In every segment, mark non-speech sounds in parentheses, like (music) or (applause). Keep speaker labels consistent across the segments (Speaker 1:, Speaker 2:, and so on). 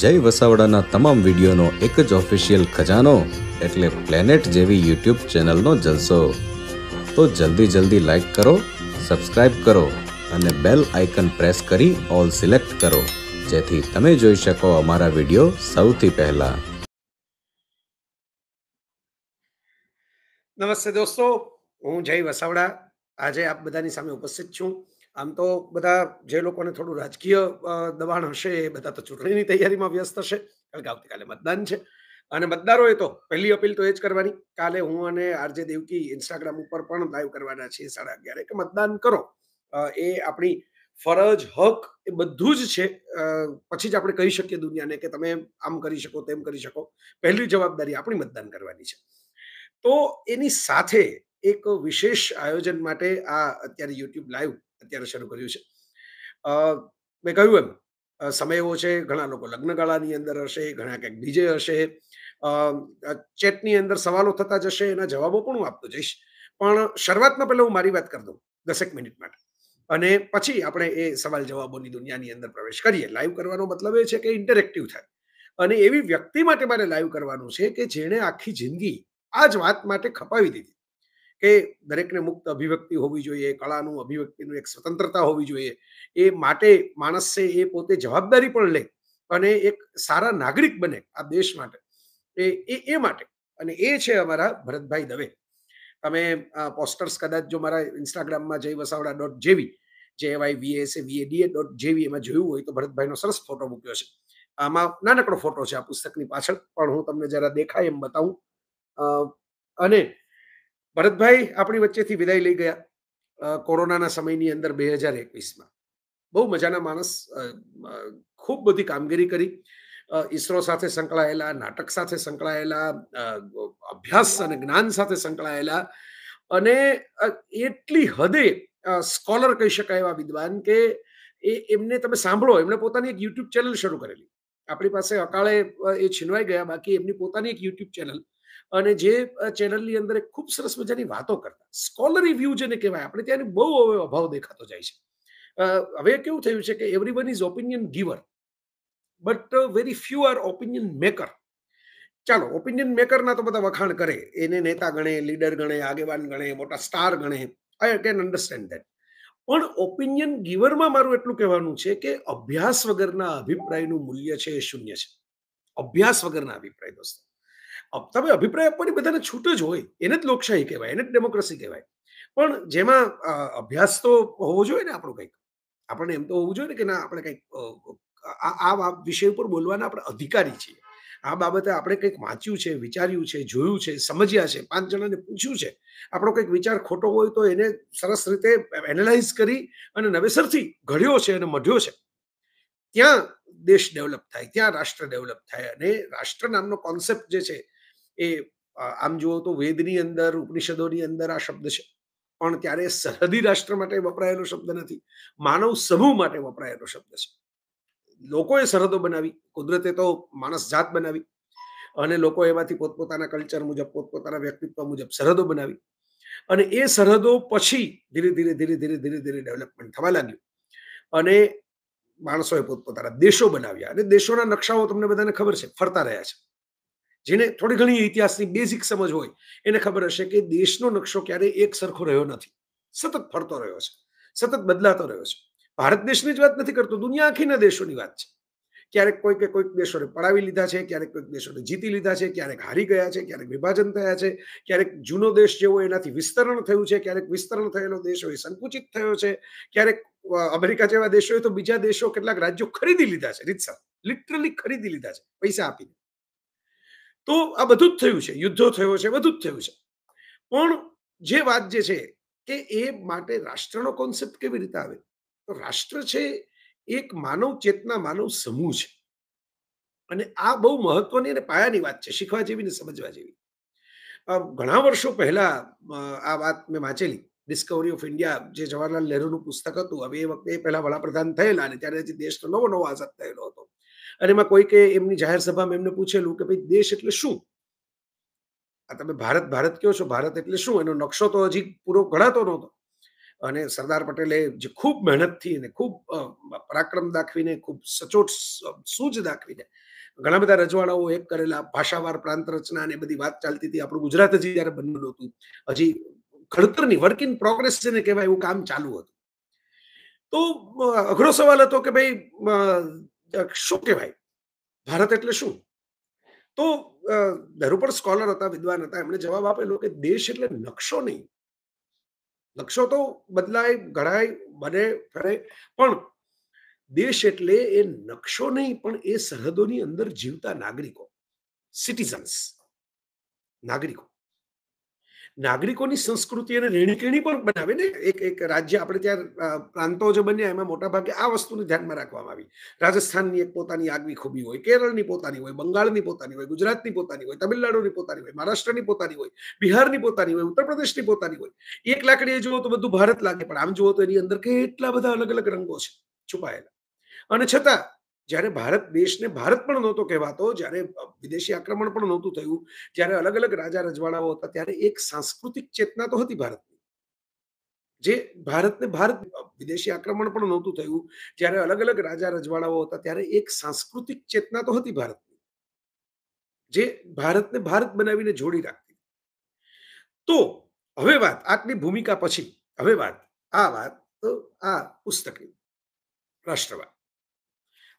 Speaker 1: જય વસાવડાના તમામ વિડીયોનો એક જ ઓફિશિયલ ખજાનો એટલે પ્લેનેટ જેવી યુટ્યુબ ચેનલનો જલસો તો જલ્દી જલ્દી લાઈક કરો સબસ્ક્રાઈબ કરો અને બેલ આઇકન પ્રેસ કરી ઓલ સિલેક્ટ કરો જેથી તમે જોઈ શકો અમારા વિડીયો સૌથી પહેલાં નમસ્તે દોસ્તો હું જય વસાવડા આજે આપ બધાની સામે ઉપસ્થિત છું આમ તો બધા જે લોકોને થોડું રાજકીય દબાણ હશે એ બધા તો ચૂંટણીની તૈયારીમાં વ્યસ્ત હશે કારણ કે આવતીકાલે મતદાન છે અને મતદારોએ તો પહેલી અપીલ તો એ જ કરવાની કાલે હું અને આરજે દેવકી ઇન્સ્ટાગ્રામ ઉપર પણ લાઈવ કરવાના છીએ સાડા અગિયારે કે મતદાન કરો એ આપણી ફરજ હક એ બધું જ છે પછી જ આપણે કહી શકીએ દુનિયાને કે તમે આમ કરી શકો તેમ કરી શકો પહેલી જવાબદારી આપણી મતદાન કરવાની છે તો એની સાથે એક વિશેષ આયોજન માટે આ અત્યારે યુટ્યુબ લાઈવ અત્યારે શરૂ કર્યું છે મેં કહ્યું એમ સમય એવો છે ઘણા લોકો લગ્નગાળાની અંદર હશે ઘણા ક્યાંક બીજે હશે ચેટની અંદર સવાલો થતા જશે એના જવાબો પણ હું આપતો જઈશ પણ શરૂઆતમાં પહેલાં હું મારી વાત કરી દઉં દસેક મિનિટ માટે અને પછી આપણે એ સવાલ જવાબોની દુનિયાની અંદર પ્રવેશ કરીએ લાઈવ કરવાનો મતલબ એ છે કે ઇન્ટરેક્ટિવ થાય અને એવી વ્યક્તિ માટે મારે લાઈવ કરવાનું છે કે જેણે આખી જિંદગી આ જ વાત માટે ખપાવી દીધી કે દરેકને મુક્ત અભિવ્યક્તિ હોવી જોઈએ કળાનું અભિવ્યક્તિનું એક સ્વતંત્રતા હોવી જોઈએ એ માટે માણસે એ પોતે જવાબદારી પણ લે અને એક સારા નાગરિક બને આ દેશ માટે એ એ એ માટે અને એ છે અમારા ભરતભાઈ દવે તમે પોસ્ટર્સ કદાચ જો મારા ઇન્સ્ટાગ્રામમાં જય વસાવડા ડોટ જેવી જે વાય વીએસ વીએડીએ ડોટ જેવી એમાં જોયું હોય તો ભરતભાઈનો સરસ ફોટો મૂક્યો છે આમાં નાનકડો ફોટો છે આ પુસ્તકની પાછળ પણ હું તમને જરા દેખાય એમ બતાવું અને ભરતભાઈ આપણી વચ્ચેથી વિદાય લઈ ગયા કોરોનાના સમયની અંદર બે હજાર એકવીસમાં બહુ મજાના માણસ ખૂબ બધી કામગીરી કરી ઈસરો સાથે સંકળાયેલા નાટક સાથે સંકળાયેલા અભ્યાસ અને જ્ઞાન સાથે સંકળાયેલા અને એટલી હદે સ્કોલર કહી શકાય એવા વિદ્વાન કે એ એમને તમે સાંભળો એમણે પોતાની એક યુટ્યુબ ચેનલ શરૂ કરેલી આપણી પાસે અકાળે એ છીનવાઈ ગયા બાકી એમની પોતાની એક યુટ્યુબ ચેનલ અને જે ચેનલની અંદર ખૂબ સરસ મજાની વાતો કરતા સ્કોલરી વ્યૂ જેને કહેવાય આપણે ત્યાં બહુ હવે અભાવ દેખાતો જાય છે હવે કેવું થયું છે કે everyone is opinion giver but very few are opinion maker ચાલો ઓપિનિયન મેકરના તો બધા વખાણ કરે એને નેતા ગણે લીડર ગણે આગેવાન ગણે મોટા સ્ટાર ગણે આઈ કેન અન્ડરસ્ટેન્ડ દેટ પણ ઓપિનિયન ગીવરમાં મારું એટલું કહેવાનું છે કે અભ્યાસ વગરના અભિપ્રાયનું મૂલ્ય છે એ શૂન્ય છે અભ્યાસ વગરના અભિપ્રાય દોસ્તો તમે અભિપ્રાય આપવાની બધાને છૂટ જ હોય એને જ લોકશાહી કહેવાય એને જ ડેમોક્રેસી કહેવાય પણ જેમાં અભ્યાસ તો હોવો જોઈએ ને આપણું કંઈક આપણને એમ તો હોવું જોઈએ ને કે ના આપણે કંઈક આ વિષય ઉપર બોલવાના આપણે અધિકારી છીએ આ બાબતે આપણે કંઈક વાંચ્યું છે વિચાર્યું છે જોયું છે સમજ્યા છે પાંચ જણાને પૂછ્યું છે આપણો કંઈક વિચાર ખોટો હોય તો એને સરસ રીતે એનાલાઇઝ કરી અને નવેસરથી ઘડ્યો છે અને મઢ્યો છે ત્યાં દેશ ડેવલપ થાય ત્યાં રાષ્ટ્ર ડેવલપ થાય અને રાષ્ટ્ર નામનો કોન્સેપ્ટ જે છે એ આમ જુઓ તો વેદની અંદર ઉપનિષદોની અંદર આ શબ્દ છે પણ ત્યારે સરહદી રાષ્ટ્ર માટે વપરાયેલો શબ્દ નથી માનવ સમૂહ માટે વપરાયેલો શબ્દ છે લોકોએ સરહદો બનાવી કુદરતે તો માણસ જાત બનાવી અને લોકો એમાંથી પોતપોતાના કલ્ચર મુજબ પોતપોતાના વ્યક્તિત્વ મુજબ સરહદો બનાવી અને એ સરહદો પછી ધીરે ધીરે ધીરે ધીરે ધીરે ધીરે ડેવલપમેન્ટ થવા લાગ્યું અને માણસોએ પોતપોતાના દેશો બનાવ્યા અને દેશોના નકશાઓ તમને બધાને ખબર છે ફરતા રહ્યા છે જેને થોડી ઘણી ઇતિહાસની બેઝિક સમજ હોય એને ખબર હશે કે દેશનો નકશો ક્યારેય એક સરખો રહ્યો નથી સતત ફરતો રહ્યો છે સતત બદલાતો રહ્યો છે ભારત દેશની જ વાત નથી કરતો દુનિયા આખીના દેશોની વાત છે ક્યારેક કોઈ કે કોઈક દેશોને પડાવી લીધા છે ક્યારેક કોઈક દેશોને જીતી લીધા છે ક્યારેક હારી ગયા છે ક્યારેક વિભાજન થયા છે ક્યારેક જૂનો દેશ જેવો એનાથી વિસ્તરણ થયું છે ક્યારેક વિસ્તરણ થયેલો દેશ હોય સંકુચિત થયો છે ક્યારેક અમેરિકા જેવા દેશોએ તો બીજા દેશો કેટલાક રાજ્યો ખરીદી લીધા છે રીતસર લિટરલી ખરીદી લીધા છે પૈસા આપીને તો આ બધું જ થયું છે યુદ્ધો થયો છે બધું જ થયું છે પણ જે વાત જે છે કે એ માટે રાષ્ટ્રનો કોન્સેપ્ટ કેવી રીતે આવે તો રાષ્ટ્ર છે એક માનવ ચેતના માનવ સમૂહ છે અને આ બહુ મહત્વની અને પાયાની વાત છે શીખવા જેવી ને સમજવા જેવી ઘણા વર્ષો પહેલા આ વાત મેં વાંચેલી ડિસ્કવરી ઓફ ઇન્ડિયા જે જવાહરલાલ નહેરુનું પુસ્તક હતું હવે એ વખતે પહેલા વડાપ્રધાન થયેલા અને ત્યારે હજી દેશનો નવો નવો આઝાદ થયેલો હતો અને એમાં કોઈકે એમની જાહેર સભામાં એમને પૂછેલું કે ભાઈ દેશ એટલે શું આ તમે ભારત ભારત કહો છો ભારત એટલે શું એનો નકશો તો હજી પૂરો ગણાતો નહોતો અને સરદાર પટેલે જે ખૂબ મહેનતથી અને ખૂબ પરાક્રમ દાખવીને ખૂબ સચોટ સૂઝ દાખવીને ઘણા બધા રજવાડાઓ એક કરેલા ભાષાવાર પ્રાંત રચના અને બધી વાત ચાલતી હતી આપણું ગુજરાત હજી જયારે બન્યું નહોતું હજી ખડતરની વર્ક ઇન પ્રોગ્રેસ જેને કહેવાય એવું કામ ચાલુ હતું તો અઘરો સવાલ હતો કે ભાઈ શું કહેવાય ભારત એટલે શું તો ધરુપર સ્કોલર હતા વિદ્વાન હતા એમણે જવાબ આપેલો કે દેશ એટલે નકશો નહીં નકશો તો બદલાય ઘડાય બને ફરે પણ દેશ એટલે એ નકશો નહીં પણ એ સરહદોની અંદર જીવતા નાગરિકો સિટીઝન્સ નાગરિકો નાગરિકોની સંસ્કૃતિ અને રહેણીકરણી પણ બનાવે ને એક એક રાજ્ય આપણે ત્યાં પ્રાંતો જે બન્યા એમાં મોટા ભાગે આ વસ્તુને ધ્યાનમાં રાખવામાં આવી રાજસ્થાનની એક પોતાની આગવી ખૂબી હોય કેરળની પોતાની હોય બંગાળની પોતાની હોય ગુજરાતની પોતાની હોય તમિલનાડુની પોતાની હોય મહારાષ્ટ્રની પોતાની હોય બિહારની પોતાની હોય ઉત્તર પ્રદેશની પોતાની હોય એક લાકડીએ જુઓ તો બધું ભારત લાગે પણ આમ જુઓ તો એની અંદર કેટલા બધા અલગ અલગ રંગો છે છુપાયેલા અને છતાં જ્યારે ભારત દેશને ભારત પણ નહોતો કહેવાતો જ્યારે વિદેશી આક્રમણ પણ નહોતું થયું જ્યારે અલગ અલગ રાજા રજવાડાઓ હતા ત્યારે એક સાંસ્કૃતિક ચેતના તો હતી ભારતની જે ભારતને ભારત વિદેશી આક્રમણ પણ નહોતું થયું જ્યારે અલગ અલગ રાજા રજવાડાઓ હતા ત્યારે એક સાંસ્કૃતિક ચેતના તો હતી ભારતની જે ભારતને ભારત બનાવીને જોડી રાખતી તો હવે વાત આટલી ભૂમિકા પછી હવે વાત આ વાત તો આ પુસ્તકની રાષ્ટ્રવાદ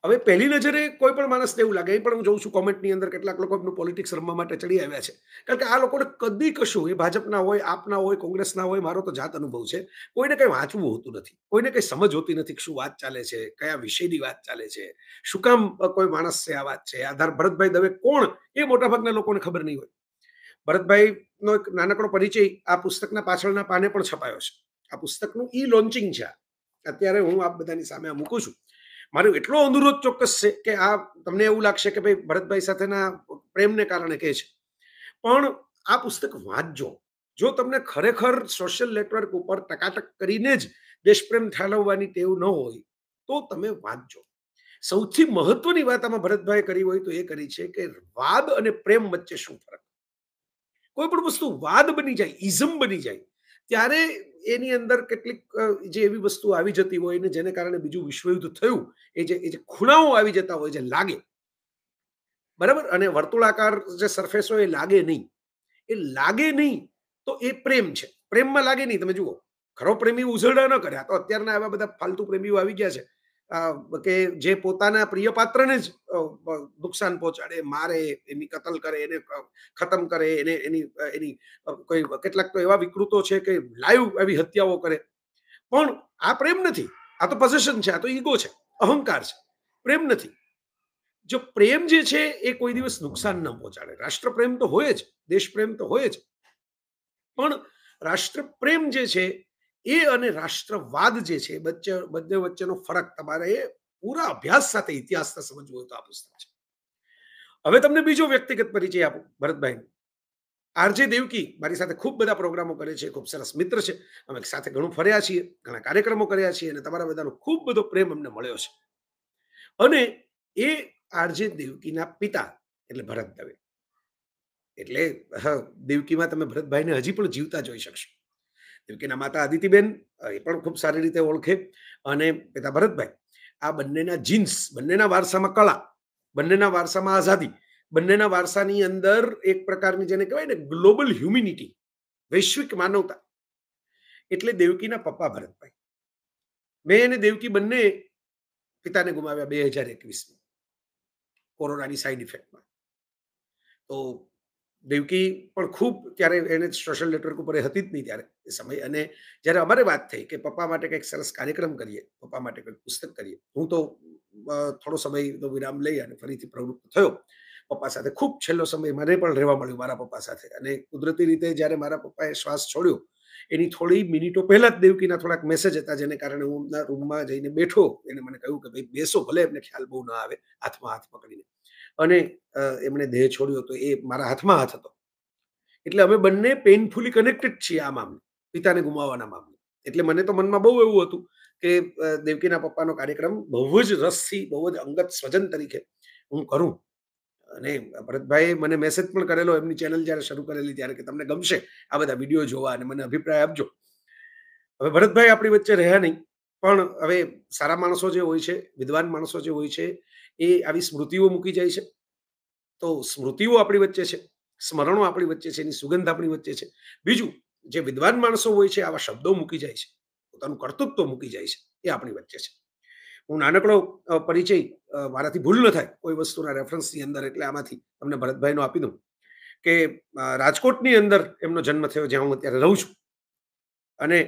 Speaker 1: હવે પહેલી નજરે કોઈ પણ માણસને એવું લાગે એ પણ હું જોઉં છું કોમેન્ટની અંદર કેટલાક લોકો એમનું પોલિટિક્સ રમવા માટે ચડી આવ્યા છે કારણ કે આ લોકોને કદી કશું એ ભાજપના હોય આપના હોય કોંગ્રેસના હોય મારો તો જાત અનુભવ છે કોઈને કંઈ વાંચવું હોતું નથી કોઈને કંઈ સમજ હોતી નથી કે શું વાત ચાલે છે કયા વિષયની વાત ચાલે છે શું કામ કોઈ માણસ છે આ વાત છે આધાર ભરતભાઈ દવે કોણ એ મોટાભાગના લોકોને ખબર નહીં હોય ભરતભાઈનો એક નાનકડો પરિચય આ પુસ્તકના પાછળના પાને પણ છપાયો છે આ પુસ્તકનું ઈ લોન્ચિંગ છે અત્યારે હું આપ બધાની સામે મૂકું છું મારો એટલો અનુરોધ ચોક્કસ છે કે આ તમને એવું લાગશે કે ભાઈ ભરતભાઈ સાથેના પ્રેમને કારણે કહે છે પણ આ પુસ્તક વાંચજો જો તમને ખરેખર સોશિયલ નેટવર્ક ઉપર ટકાટક કરીને જ દેશપ્રેમ ઠાલવવાની ટેવ ન હોય તો તમે વાંચજો સૌથી મહત્વની વાત આમાં ભરતભાઈ કરી હોય તો એ કરી છે કે વાદ અને પ્રેમ વચ્ચે શું ફરક કોઈ પણ વસ્તુ વાદ બની જાય ઇઝમ બની જાય ત્યારે એની અંદર કેટલીક જે એવી વસ્તુ આવી જતી હોય ને જેને કારણે બીજું વિશ્વયુદ્ધ થયું એ જે એ જે ખૂણાઓ આવી જતા હોય જે લાગે બરાબર અને વર્તુળાકાર જે સરફેસ હોય એ લાગે નહીં એ લાગે નહીં તો એ પ્રેમ છે પ્રેમમાં લાગે નહીં તમે જુઓ ખરો પ્રેમી ઉઝરડા ન કર્યા તો અત્યારના આવા બધા ફાલતુ પ્રેમીઓ આવી ગયા છે કે જે પોતાના પ્રિય પાત્રને જ નુકસાન પહોંચાડે મારે એની કતલ કરે એને ખતમ કરે એને એની એની કોઈ કેટલાક તો એવા વિકૃતો છે કે લાઈવ એવી હત્યાઓ કરે પણ આ પ્રેમ નથી આ તો પોઝિશન છે આ તો ઈગો છે અહંકાર છે પ્રેમ નથી જો પ્રેમ જે છે એ કોઈ દિવસ નુકસાન ન પહોંચાડે રાષ્ટ્રપ્રેમ તો હોય જ દેશ પ્રેમ તો હોય જ પણ રાષ્ટ્ર પ્રેમ જે છે એ અને રાષ્ટ્રવાદ જે છે બચ્ચે બંને વચ્ચેનો ફરક તમારે એ પૂરા અભ્યાસ સાથે ઇતિહાસને સમજવો હોય તો આ પુસ્તક છે હવે તમને બીજો વ્યક્તિગત પરિચય આપો ભરતભાઈ આરજે દેવકી મારી સાથે ખૂબ બધા પ્રોગ્રામો કરે છે ખૂબ સરસ મિત્ર છે અમે સાથે ઘણું ફર્યા છીએ ઘણા કાર્યક્રમો કર્યા છીએ અને તમારા બધાનો ખૂબ બધો પ્રેમ અમને મળ્યો છે અને એ આરજે દેવકીના પિતા એટલે ભરત દવે એટલે દેવકીમાં તમે ભરતભાઈને હજી પણ જીવતા જોઈ શકશો જેમ કે એના માતા આદિતિબેન એ પણ ખૂબ સારી રીતે ઓળખે અને પિતા ભરતભાઈ આ બંનેના જીન્સ બંનેના વારસામાં કળા બંનેના વારસામાં આઝાદી બંનેના વારસાની અંદર એક પ્રકારની જેને કહેવાય ને ગ્લોબલ હ્યુમિનિટી વૈશ્વિક માનવતા એટલે દેવકીના પપ્પા ભરતભાઈ મેં અને દેવકી બંને પિતાને ગુમાવ્યા બે હજાર એકવીસમાં કોરોનાની સાઈડ ઇફેક્ટમાં તો દેવકી પણ ખૂબ ત્યારે એને સોશિયલ નેટવર્ક ઉપર હતી જ નહીં ત્યારે એ સમય અને જ્યારે અમારે વાત થઈ કે પપ્પા માટે કંઈક સરસ કાર્યક્રમ કરીએ પપ્પા માટે કંઈક પુસ્તક કરીએ હું તો થોડો સમયનો વિરામ લઈ અને ફરીથી પ્રવૃત્ત થયો પપ્પા સાથે ખૂબ છેલ્લો સમય મને પણ રહેવા મળ્યું મારા પપ્પા સાથે અને કુદરતી રીતે જ્યારે મારા પપ્પાએ શ્વાસ છોડ્યો એની થોડી મિનિટો પહેલા જ દેવકીના થોડાક મેસેજ હતા જેને કારણે હું રૂમમાં જઈને બેઠો એને મને કહ્યું કે ભાઈ બેસો ભલે એમને ખ્યાલ બહુ ના આવે હાથમાં હાથ પકડીને અને એમણે દેહ છોડ્યો હતો એ મારા હાથમાં હાથ હતો એટલે અમે બંને પેઇનફુલી કનેક્ટેડ છીએ આ મામલે પિતાને ગુમાવવાના મામલે એટલે મને તો મનમાં બહુ એવું હતું કે દેવકીના પપ્પાનો કાર્યક્રમ બહુ જ રસથી બહુ જ અંગત સ્વજન તરીકે હું કરું અને ભરતભાઈએ મને મેસેજ પણ કરેલો એમની ચેનલ જ્યારે શરૂ કરેલી ત્યારે કે તમને ગમશે આ બધા વિડીયો જોવા અને મને અભિપ્રાય આપજો હવે ભરતભાઈ આપણી વચ્ચે રહ્યા નહીં પણ હવે સારા માણસો જે હોય છે વિદ્વાન માણસો જે હોય છે એ આવી સ્મૃતિઓ મૂકી જાય છે તો સ્મૃતિઓ આપણી વચ્ચે છે સ્મરણો આપણી વચ્ચે છે એની સુગંધ આપણી વચ્ચે છે બીજું જે વિદ્વાન માણસો હોય છે આવા શબ્દો મૂકી જાય છે પોતાનું કર્તૃત્વ મૂકી જાય છે એ આપણી વચ્ચે છે હું નાનકડો પરિચય મારાથી ભૂલ ન થાય કોઈ વસ્તુના રેફરન્સની અંદર એટલે આમાંથી તમને ભરતભાઈનો આપી દઉં કે રાજકોટની અંદર એમનો જન્મ થયો જ્યાં હું અત્યારે રહું છું અને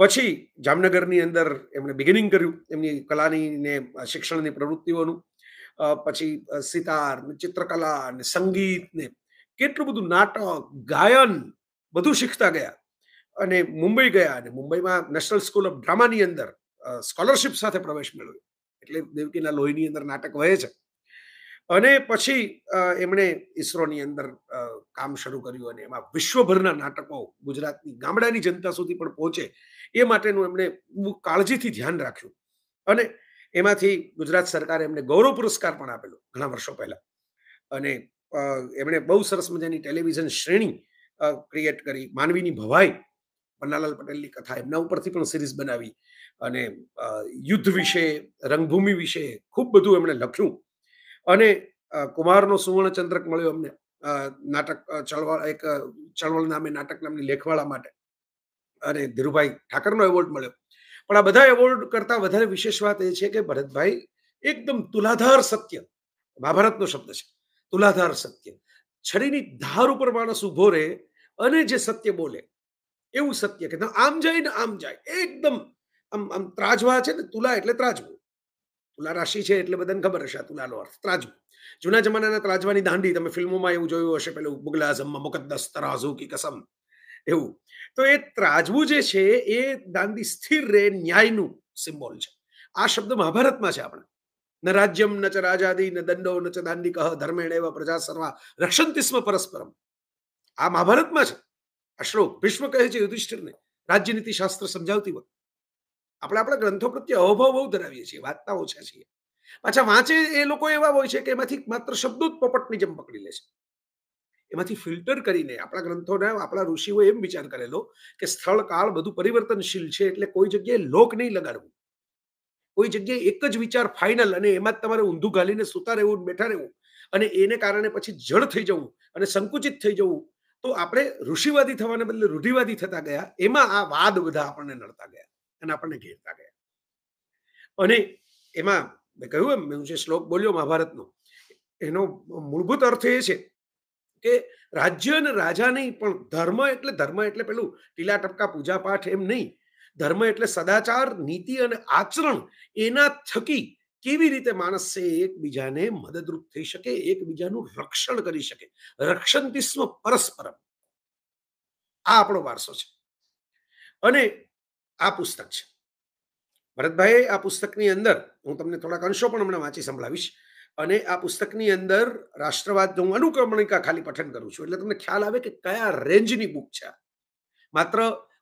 Speaker 1: પછી જામનગરની અંદર એમણે બિગિનિંગ કર્યું એમની કલાની ને શિક્ષણની પ્રવૃત્તિઓનું પછી સિતાર ને ચિત્રકલા ને સંગીત ને કેટલું બધું નાટક ગાયન બધું શીખતા ગયા અને મુંબઈ ગયા અને મુંબઈમાં નેશનલ સ્કૂલ ઓફ ડ્રામાની અંદર સ્કોલરશિપ સાથે પ્રવેશ મેળવ્યો એટલે દેવકીના લોહીની અંદર નાટક વહે છે અને પછી એમણે ઇસરોની અંદર કામ શરૂ કર્યું અને એમાં વિશ્વભરના નાટકો ગુજરાતની ગામડાની જનતા સુધી પણ પહોંચે એ માટેનું એમણે કાળજીથી ધ્યાન રાખ્યું અને એમાંથી ગુજરાત સરકારે એમને ગૌરવ પુરસ્કાર પણ આપેલો ઘણા વર્ષો પહેલા અને એમણે બહુ સરસ મજાની ટેલિવિઝન શ્રેણી ક્રિએટ કરી માનવીની ભવાઈ પન્નાલાલ પટેલની કથા એમના ઉપરથી પણ સિરીઝ બનાવી અને યુદ્ધ વિશે રંગભૂમિ વિશે ખૂબ બધું એમણે લખ્યું અને કુમારનો સુવર્ણ ચંદ્રક મળ્યો અમને નાટક ચળવળ એક ચળવળ નામે નાટક નામની લેખવાળા માટે અને ધીરુભાઈ ઠાકરનો એવોર્ડ મળ્યો પણ આ બધા એવોર્ડ કરતા વધારે વિશેષ વાત એ છે કે ભરતભાઈ એકદમ તુલાધાર સત્ય મહાભારતનો શબ્દ છે તુલાધાર સત્ય છડીની ધાર ઉપર માણસ ઉભો રહે અને જે સત્ય બોલે એવું સત્ય કે આમ જાય ને આમ જાય એકદમ આમ આમ ત્રાજવા છે ને તુલા એટલે ત્રાજવું તુલા રાશિ છે એટલે બધાને ખબર હશે તુલાનો અર્થ ત્રાજવું જૂના જમાનાના ત્રાજવાની દાંડી તમે ફિલ્મોમાં એવું જોયું હશે પેલું મુગલા આઝમમાં મુકદ્દસ તરાઝુ કી કસમ એવું તો એ ત્રાજવું જે છે એ દાંડી સ્થિર રહે ન્યાયનું સિમ્બોલ છે આ શબ્દ મહાભારતમાં છે આપણે ન રાજ્યમ ન ચ રાજાદી ન દંડો ન ચ દાંડી કહ ધર્મેણ એવા પ્રજા સર્વા રક્ષંતિસ્મ પરસ્પરમ આ મહાભારતમાં છે અશ્લોક ભીષ્મ કહે છે યુધિષ્ઠિરને રાજ્યનીતિ શાસ્ત્ર સમજાવતી વખત આપણે આપણા ગ્રંથો પ્રત્યે અહોભાવ બહુ ધરાવીએ છીએ વાર્તા ઓછા છીએ પાછા વાંચે એ લોકો એવા હોય છે કે એમાંથી માત્ર શબ્દો જ પોપટની જેમ પકડી લે છે એમાંથી ફિલ્ટર કરીને આપણા ગ્રંથોને આપણા ઋષિઓ એમ વિચાર કરેલો કે સ્થળ કાળ બધું પરિવર્તનશીલ છે એટલે કોઈ જગ્યાએ લોક નહીં લગાડવું કોઈ જગ્યાએ એક જ વિચાર ફાઇનલ અને એમાં જ તમારે ઊંધું ગાલીને સુતા રહેવું બેઠા રહેવું અને એને કારણે પછી જળ થઈ જવું અને સંકુચિત થઈ જવું તો આપણે ઋષિવાદી થવાને બદલે રૂઢિવાદી થતા ગયા એમાં આ વાદ બધા આપણને નડતા ગયા અને આપણને ઘેરતા ગયા અને એમાં મેં કહ્યું એમ મેં જે શ્લોક બોલ્યો મહાભારતનો એનો મૂળભૂત અર્થ એ છે કે રાજ્ય અને રાજા નહીં પણ ધર્મ એટલે ધર્મ એટલે પેલું ટીલા ટપકા પૂજા પાઠ એમ નહીં ધર્મ એટલે સદાચાર નીતિ અને આચરણ એના થકી કેવી રીતે માણસ છે એકબીજાને મદદરૂપ થઈ શકે એકબીજાનું રક્ષણ કરી શકે રક્ષંતિસ્મ પરસ્પરમ આ આપણો વારસો છે અને આ પુસ્તક છે ભરતભાઈ આ પુસ્તકની અંદર હું તમને થોડાક અંશો પણ હમણાં વાંચી સંભળાવીશ અને આ પુસ્તકની અંદર રાષ્ટ્રવાદ હું અનુક્રમણિકા ખાલી પઠન કરું છું એટલે તમને ખ્યાલ આવે કે કયા રેન્જની બુક છે માત્ર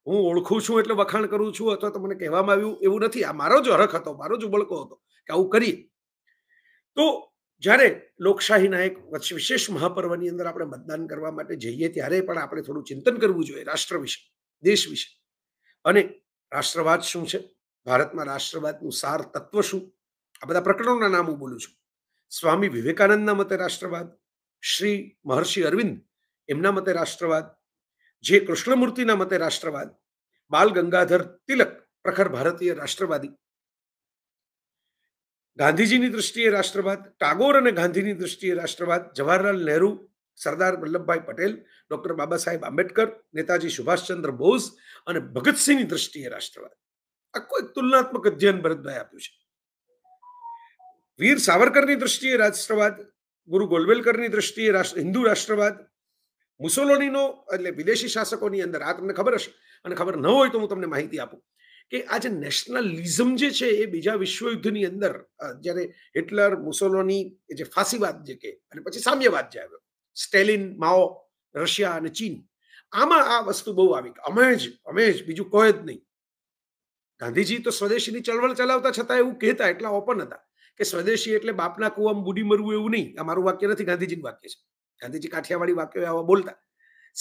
Speaker 1: હું ઓળખું છું એટલે વખાણ કરું છું અથવા તો તમને કહેવામાં આવ્યું એવું નથી આ મારો જ હરખ હતો મારો જ ઉબળકો હતો કે આવું કરીએ તો જ્યારે લોકશાહીના એક વિશેષ મહાપર્વની અંદર આપણે મતદાન કરવા માટે જઈએ ત્યારે પણ આપણે થોડું ચિંતન કરવું જોઈએ રાષ્ટ્ર વિશે દેશ વિશે અને રાષ્ટ્રવાદ શું છે ભારતમાં રાષ્ટ્રવાદનું સાર તત્વ શું આ બધા પ્રકરણોના નામ હું બોલું છું સ્વામી વિવેકાનંદના મતે રાષ્ટ્રવાદ શ્રી મહર્ષિ અરવિંદ એમના મતે રાષ્ટ્રવાદ જે કૃષ્ણમૂર્તિના મતે રાષ્ટ્રવાદ બાલ ગંગાધર તિલક પ્રખર ભારતીય રાષ્ટ્રવાદી ગાંધીજીની દ્રષ્ટિએ રાષ્ટ્રવાદ ટાગોર અને ગાંધીની દ્રષ્ટિએ રાષ્ટ્રવાદ જવાહરલાલ નહેરુ સરદાર વલ્લભભાઈ પટેલ ડોક્ટર બાબા સાહેબ આંબેડકર નેતાજી સુભાષચંદ્ર બોઝ અને ભગતસિંહની દ્રષ્ટિએ રાષ્ટ્રવાદ આ કોઈ તુલનાત્મક અધ્યયન ભરતભાઈ આપ્યું છે વીર સાવરકરની દ્રષ્ટિએ રાષ્ટ્રવાદ ગુરુ ગોલવેલકરની દ્રષ્ટિએ હિન્દુ રાષ્ટ્રવાદ મુસોલોનીનો એટલે વિદેશી શાસકોની અંદર આ તમને ખબર હશે અને ખબર ન હોય તો હું તમને માહિતી આપું કે આ જે નેશનલિઝમ જે છે એ બીજા વિશ્વયુદ્ધની અંદર જ્યારે હિટલર મુસોલોની જે ફાંસીવાદ જે કે અને પછી સામ્યવાદ જે આવ્યો સ્ટેલિન માઓ રશિયા અને ચીન આમાં આ વસ્તુ બહુ આવી અમે જ અમે જ બીજું કોઈ જ નહીં ગાંધીજી તો સ્વદેશીની ચળવળ ચલાવતા છતાં એવું કહેતા એટલા ઓપન હતા કે સ્વદેશી એટલે બાપના કુવામાં બુડી મરવું એવું નહીં આ મારું વાક્ય નથી ગાંધીજીનું વાક્ય છે ગાંધીજી કાઠિયાવાડી વાક્યો આવા બોલતા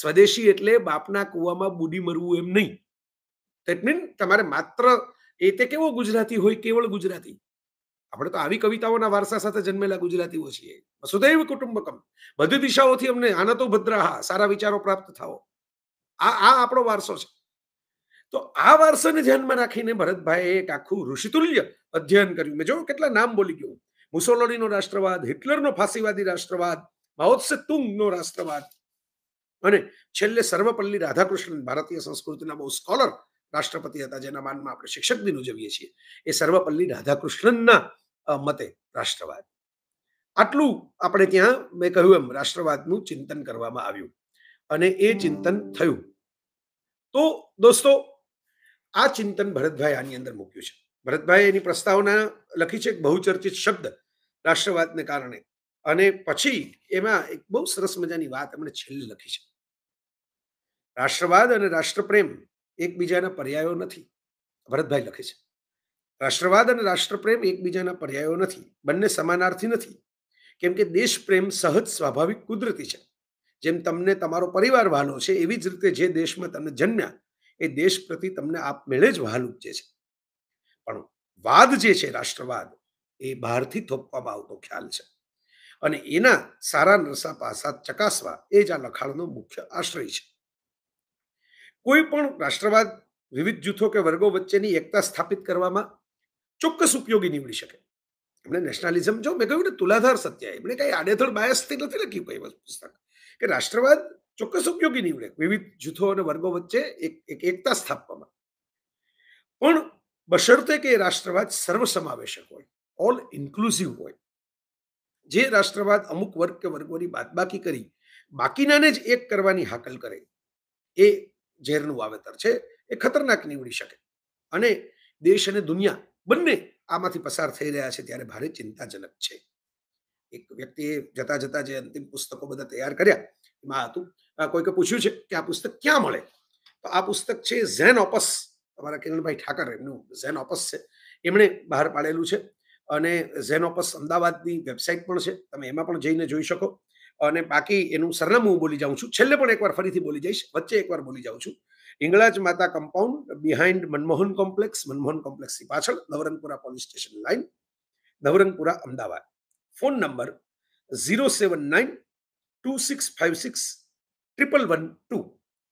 Speaker 1: સ્વદેશી એટલે બાપના કુવામાં બુડી મરવું એમ નહીં દેટ મીન તમારે માત્ર એ તે કેવો ગુજરાતી હોય કેવળ ગુજરાતી આપણે તો આવી કવિતાઓના વારસા સાથે જન્મેલા ગુજરાતીઓ છીએ વસુદૈવ કુટુંબકમ બધી દિશાઓથી અમને આના તો ભદ્રાહા સારા વિચારો પ્રાપ્ત થાઓ આ આ આપણો વારસો છે તો આ વારસાને ધ્યાનમાં રાખીને ભરતભાઈએ એક આખું ઋષિતુલ્ય અધ્યયન કર્યું મેં જો કેટલા નામ બોલી ગયું મુસોલોનીનો રાષ્ટ્રવાદ હિટલરનો ફાસીવાદી રાષ્ટ્રવાદ માઓત્સે તુંગનો રાષ્ટ્રવાદ અને છેલ્લે સર્વપલ્લી રાધાકૃષ્ણન ભારતીય સંસ્કૃતિના બહુ સ્કોલર રાષ્ટ્રપતિ હતા જેના માનમાં આપણે શિક્ષક દિન ઉજવીએ છીએ એ સર્વપલ્લી રાધાકૃષ્ણનના મતે રાષ્ટ્રવાદ આટલું આપણે ત્યાં મેં કહ્યું એમ રાષ્ટ્રવાદનું ચિંતન કરવામાં આવ્યું અને એ ચિંતન થયું તો દોસ્તો આ ચિંતન ભરતભાઈ આની અંદર મૂક્યું છે ભરતભાઈ એની પ્રસ્તાવના લખી છે એક બહુચર્ચિત શબ્દ રાષ્ટ્રવાદને કારણે અને પછી એમાં એક બહુ સરસ મજાની વાત એમણે છેલ્લે લખી છે રાષ્ટ્રવાદ અને રાષ્ટ્રપ્રેમ એકબીજાના પર્યાયો નથી ભરતભાઈ લખે છે રાષ્ટ્રવાદ અને રાષ્ટ્રપ્રેમ એકબીજાના પર્યાયો નથી બંને સમાનાર્થી નથી કેમ કે દેશ સહજ સ્વાભાવિક કુદરતી છે જેમ તમને તમારો પરિવાર વહાલો છે એવી જ રીતે જે દેશમાં તમને જન્મ્યા એ દેશ પ્રતિ તમને આપમેળે જ વહાલ ઉપજે છે વાદ જે છે રાષ્ટ્રવાદ એ બહારથી થોપવામાં આવતો ખ્યાલ છે અને એના સારા નરસા પાસા ચકાસવા એ જ આ લખાણનો મુખ્ય આશ્રય છે કોઈ પણ રાષ્ટ્રવાદ વિવિધ જૂથો કે વર્ગો વચ્ચેની એકતા સ્થાપિત કરવામાં ચોક્કસ ઉપયોગી નીવડી શકે એમણે નેશનાલિઝમ જો મેં કહ્યું ને તુલાધાર સત્ય એમણે કઈ આડેધડ બાયસથી નથી લખ્યું કઈ પુસ્તક કે રાષ્ટ્રવાદ ચોક્કસ ઉપયોગી નીવડે વિવિધ જૂથો અને વર્ગો વચ્ચે એક એકતા સ્થાપવામાં પણ બશરતે કે રાષ્ટ્રવાદ સર્વસમાવેશક હોય ઓલ ઇન્ક્લુઝિવ હોય જે રાષ્ટ્રવાદ અમુક વર્ગ કે વર્ગોની બાદબાકી કરી બાકીનાને જ એક કરવાની હાકલ કરે એ ઝેરનું વાવેતર છે એ ખતરનાક નીવડી શકે અને દેશ અને દુનિયા બંને આમાંથી પસાર થઈ રહ્યા છે ત્યારે ભારે ચિંતાજનક છે એક વ્યક્તિએ જતા જતા જે અંતિમ પુસ્તકો બધા તૈયાર કર્યા એમાં હતું કોઈકે પૂછ્યું છે કે આ પુસ્તક ક્યાં મળે તો આ પુસ્તક છે ઝેન ઓપસ અમારા કિરણભાઈ ઠાકર એમનું ઝેનોપસ છે એમણે બહાર પાડેલું છે અને ઝેન ઝેનોપસ અમદાવાદની વેબસાઇટ પણ છે તમે એમાં પણ જઈને જોઈ શકો અને બાકી એનું સરનામું હું બોલી જાઉં છું છેલ્લે પણ એકવાર ફરીથી બોલી જઈશ વચ્ચે એકવાર બોલી જાઉં છું Hinglaj Mata compound behind Manmohan complex Manmohan કોમ્પ્લેક્સની પાછળ Navrangpura police station line Navrangpura Ahmedabad phone number zero seven nine two six five six triple one two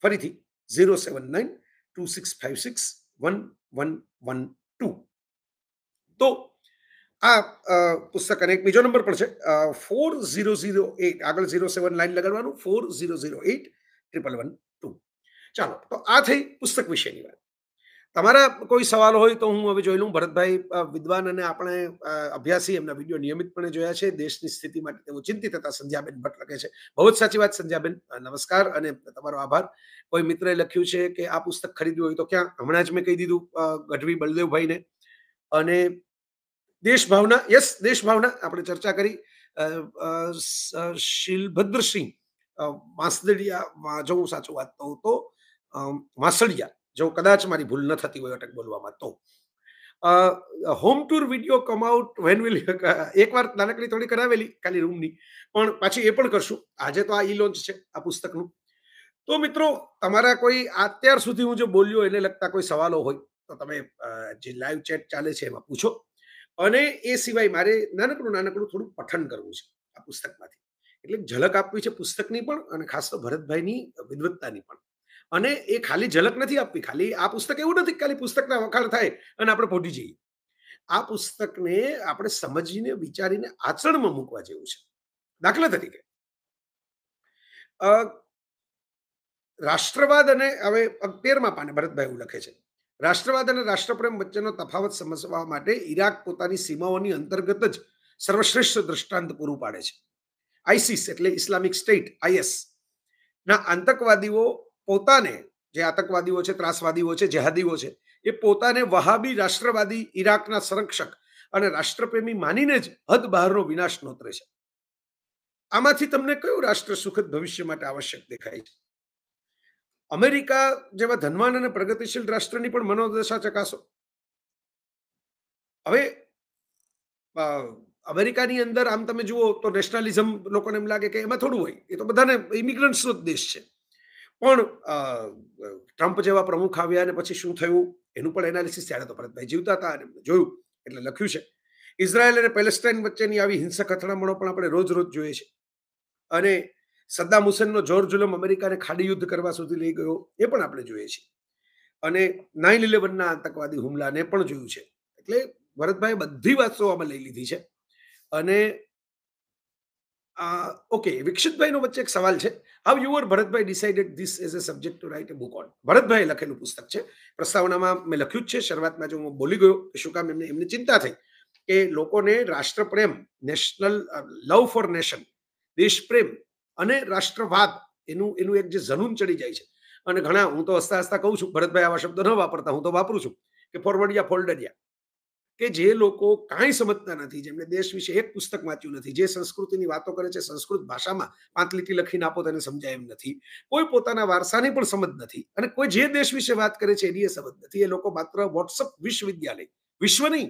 Speaker 1: ફરીથી ઝીરો સેવન નાઇન 2656 1112 તો આ પુસ્તક અને એક બીજો નંબર પણ છે ફોર ઝીરો ઝીરો એટ આગળ ઝીરો સેવન લાઈન લગાડવાનું four zero zero eight triple one two ચાલો તો આ થઈ પુસ્તક વિશેની વાત તમારા કોઈ સવાલ હોય તો હું હવે જોઈ લઉં ભરતભાઈ વિદ્વાન અને આપણે અભ્યાસી એમના વિડીયો નિયમિતપણે જોયા છે દેશની સ્થિતિ માટે તેઓ ચિંતિત હતા સંધ્યાબેન ભટ્ટ લખે છે બહુ જ સાચી વાત સંધ્યાબેન નમસ્કાર અને તમારો આભાર કોઈ મિત્રે લખ્યું છે કે આ પુસ્તક ખરીદ્યું હોય તો ક્યાં હમણાં જ મેં કહી દીધું ગઢવી બળદેવભાઈને અને દેશભાવના યસ દેશભાવના આપણે ચર્ચા કરી શિલભદ્રસિંહ વાંસદડિયા જો હું સાચું વાત કહું તો વાંસળિયા જો કદાચ મારી ભૂલ ન થતી હોય અટક બોલવામાં તો home tour video come out when will એકવાર નાનકડી થોડી કરાવેલી ખાલી રૂમની પણ પાછી એ પણ કરશું આજે તો આ ઈ લોન્ચ છે આ પુસ્તકનું તો મિત્રો તમારા કોઈ અત્યાર સુધી હું જો બોલ્યો એને લગતા કોઈ સવાલો હોય તો તમે જે લાઈવ ચેટ ચાલે છે એમાં પૂછો અને એ સિવાય મારે નાનકડું નાનકડું થોડું પઠન કરવું છે આ પુસ્તકમાંથી એટલે ઝલક આપવી છે પુસ્તકની પણ અને ખાસ તો ભરતભાઈની વિદવત્તાની પણ અને એ ખાલી ઝલક નથી આપવી ખાલી આ પુસ્તક એવું નથી ખાલી પુસ્તકના વખાણ થાય અને આપણે પહોંચી જઈએ આ પુસ્તકને આપણે સમજીને વિચારીને આચરણમાં મૂકવા જેવું છે દાખલા તરીકે રાષ્ટ્રવાદ અને હવે તેરમા પાને ભરતભાઈ એવું લખે છે રાષ્ટ્રવાદ અને રાષ્ટ્રપ્રેમ વચ્ચેનો તફાવત સમજવા માટે ઈરાક પોતાની સીમાઓની અંતર્ગત જ સર્વશ્રેષ્ઠ દ્રષ્ટાંત પૂરું પાડે છે આઈસીસ એટલે ઇસ્લામિક સ્ટેટ આઈએસ ના આતંકવાદીઓ પોતાને જે આતંકવાદીઓ છે ત્રાસવાદીઓ છે જેહાદીઓ છે એ પોતાને વહાબી રાષ્ટ્રવાદી ઈરાકના સંરક્ષક અને રાષ્ટ્રપ્રેમી માનીને જ હદ બહારનો વિનાશ નોતરે છે આમાંથી તમને કયું રાષ્ટ્ર સુખદ ભવિષ્ય માટે આવશ્યક દેખાય છે અમેરિકા જેવા ધનવાન અને પ્રગતિશીલ રાષ્ટ્રની પણ મનોદશા ચકાસો હવે અમેરિકાની અંદર આમ તમે જુઓ તો નેશનલિઝમ લોકોને એમ લાગે કે એમાં થોડું હોય એ તો બધાને ઇમિગ્રન્ટ્સનો જ દેશ છે પણ ટ્રમ્પ જેવા પ્રમુખ આવ્યા અને પછી શું થયું એનું પણ એનાલિસિસ ત્યારે તો ભરતભાઈ જીવતા હતા અને જોયું એટલે લખ્યું છે ઇઝરાયલ અને પેલેસ્ટાઈન વચ્ચેની આવી હિંસક અથડામણો પણ આપણે રોજ રોજ જોઈએ છે અને સદ્દામ હુસેનનો જોર જુલમ અમેરિકાને ખાડી યુદ્ધ કરવા સુધી લઈ ગયો એ પણ આપણે જોઈએ છીએ અને નાઇન ઇલેવનના આતંકવાદી હુમલાને પણ જોયું છે એટલે ભરતભાઈ બધી વાતો આમાં લઈ લીધી છે અને ઓકે વિક્ષિતભાઈનો વચ્ચે એક સવાલ છે how your Bharatbhai decided this as a subject to write a book on Bharatbhai લખેલું પુસ્તક છે પ્રસ્તાવનામાં મેં લખ્યું જ છે શરૂઆતમાં જો હું બોલી ગયો શું કામ એમને એમને ચિંતા થઈ કે લોકોને રાષ્ટ્રપ્રેમ નેશનલ લવ ફોર નેશન દેશપ્રેમ અને રાષ્ટ્રવાદ એનું એનું એક જે જનૂન ચડી જાય છે અને ઘણા હું તો હસતા હસતા કહું છું ભરતભાઈ આવા શબ્દ ન વાપરતા હું તો વાપરું છું કે ફોરવર્ડિયા ફોલ્ડરિયા કે જે લોકો કાંઈ સમજતા નથી જેમણે દેશ વિશે એક પુસ્તક વાંચ્યું નથી જે સંસ્કૃતિની વાતો કરે છે સંસ્કૃત ભાષામાં પાંચ લીટી લખીને આપો તેને સમજાય એમ નથી કોઈ પોતાના વારસાની પણ સમજ નથી અને કોઈ જે દેશ વિશે વાત કરે છે એની એ સમજ નથી એ લોકો માત્ર વોટ્સઅપ વિશ્વવિદ્યાલય વિશ્વ નહીં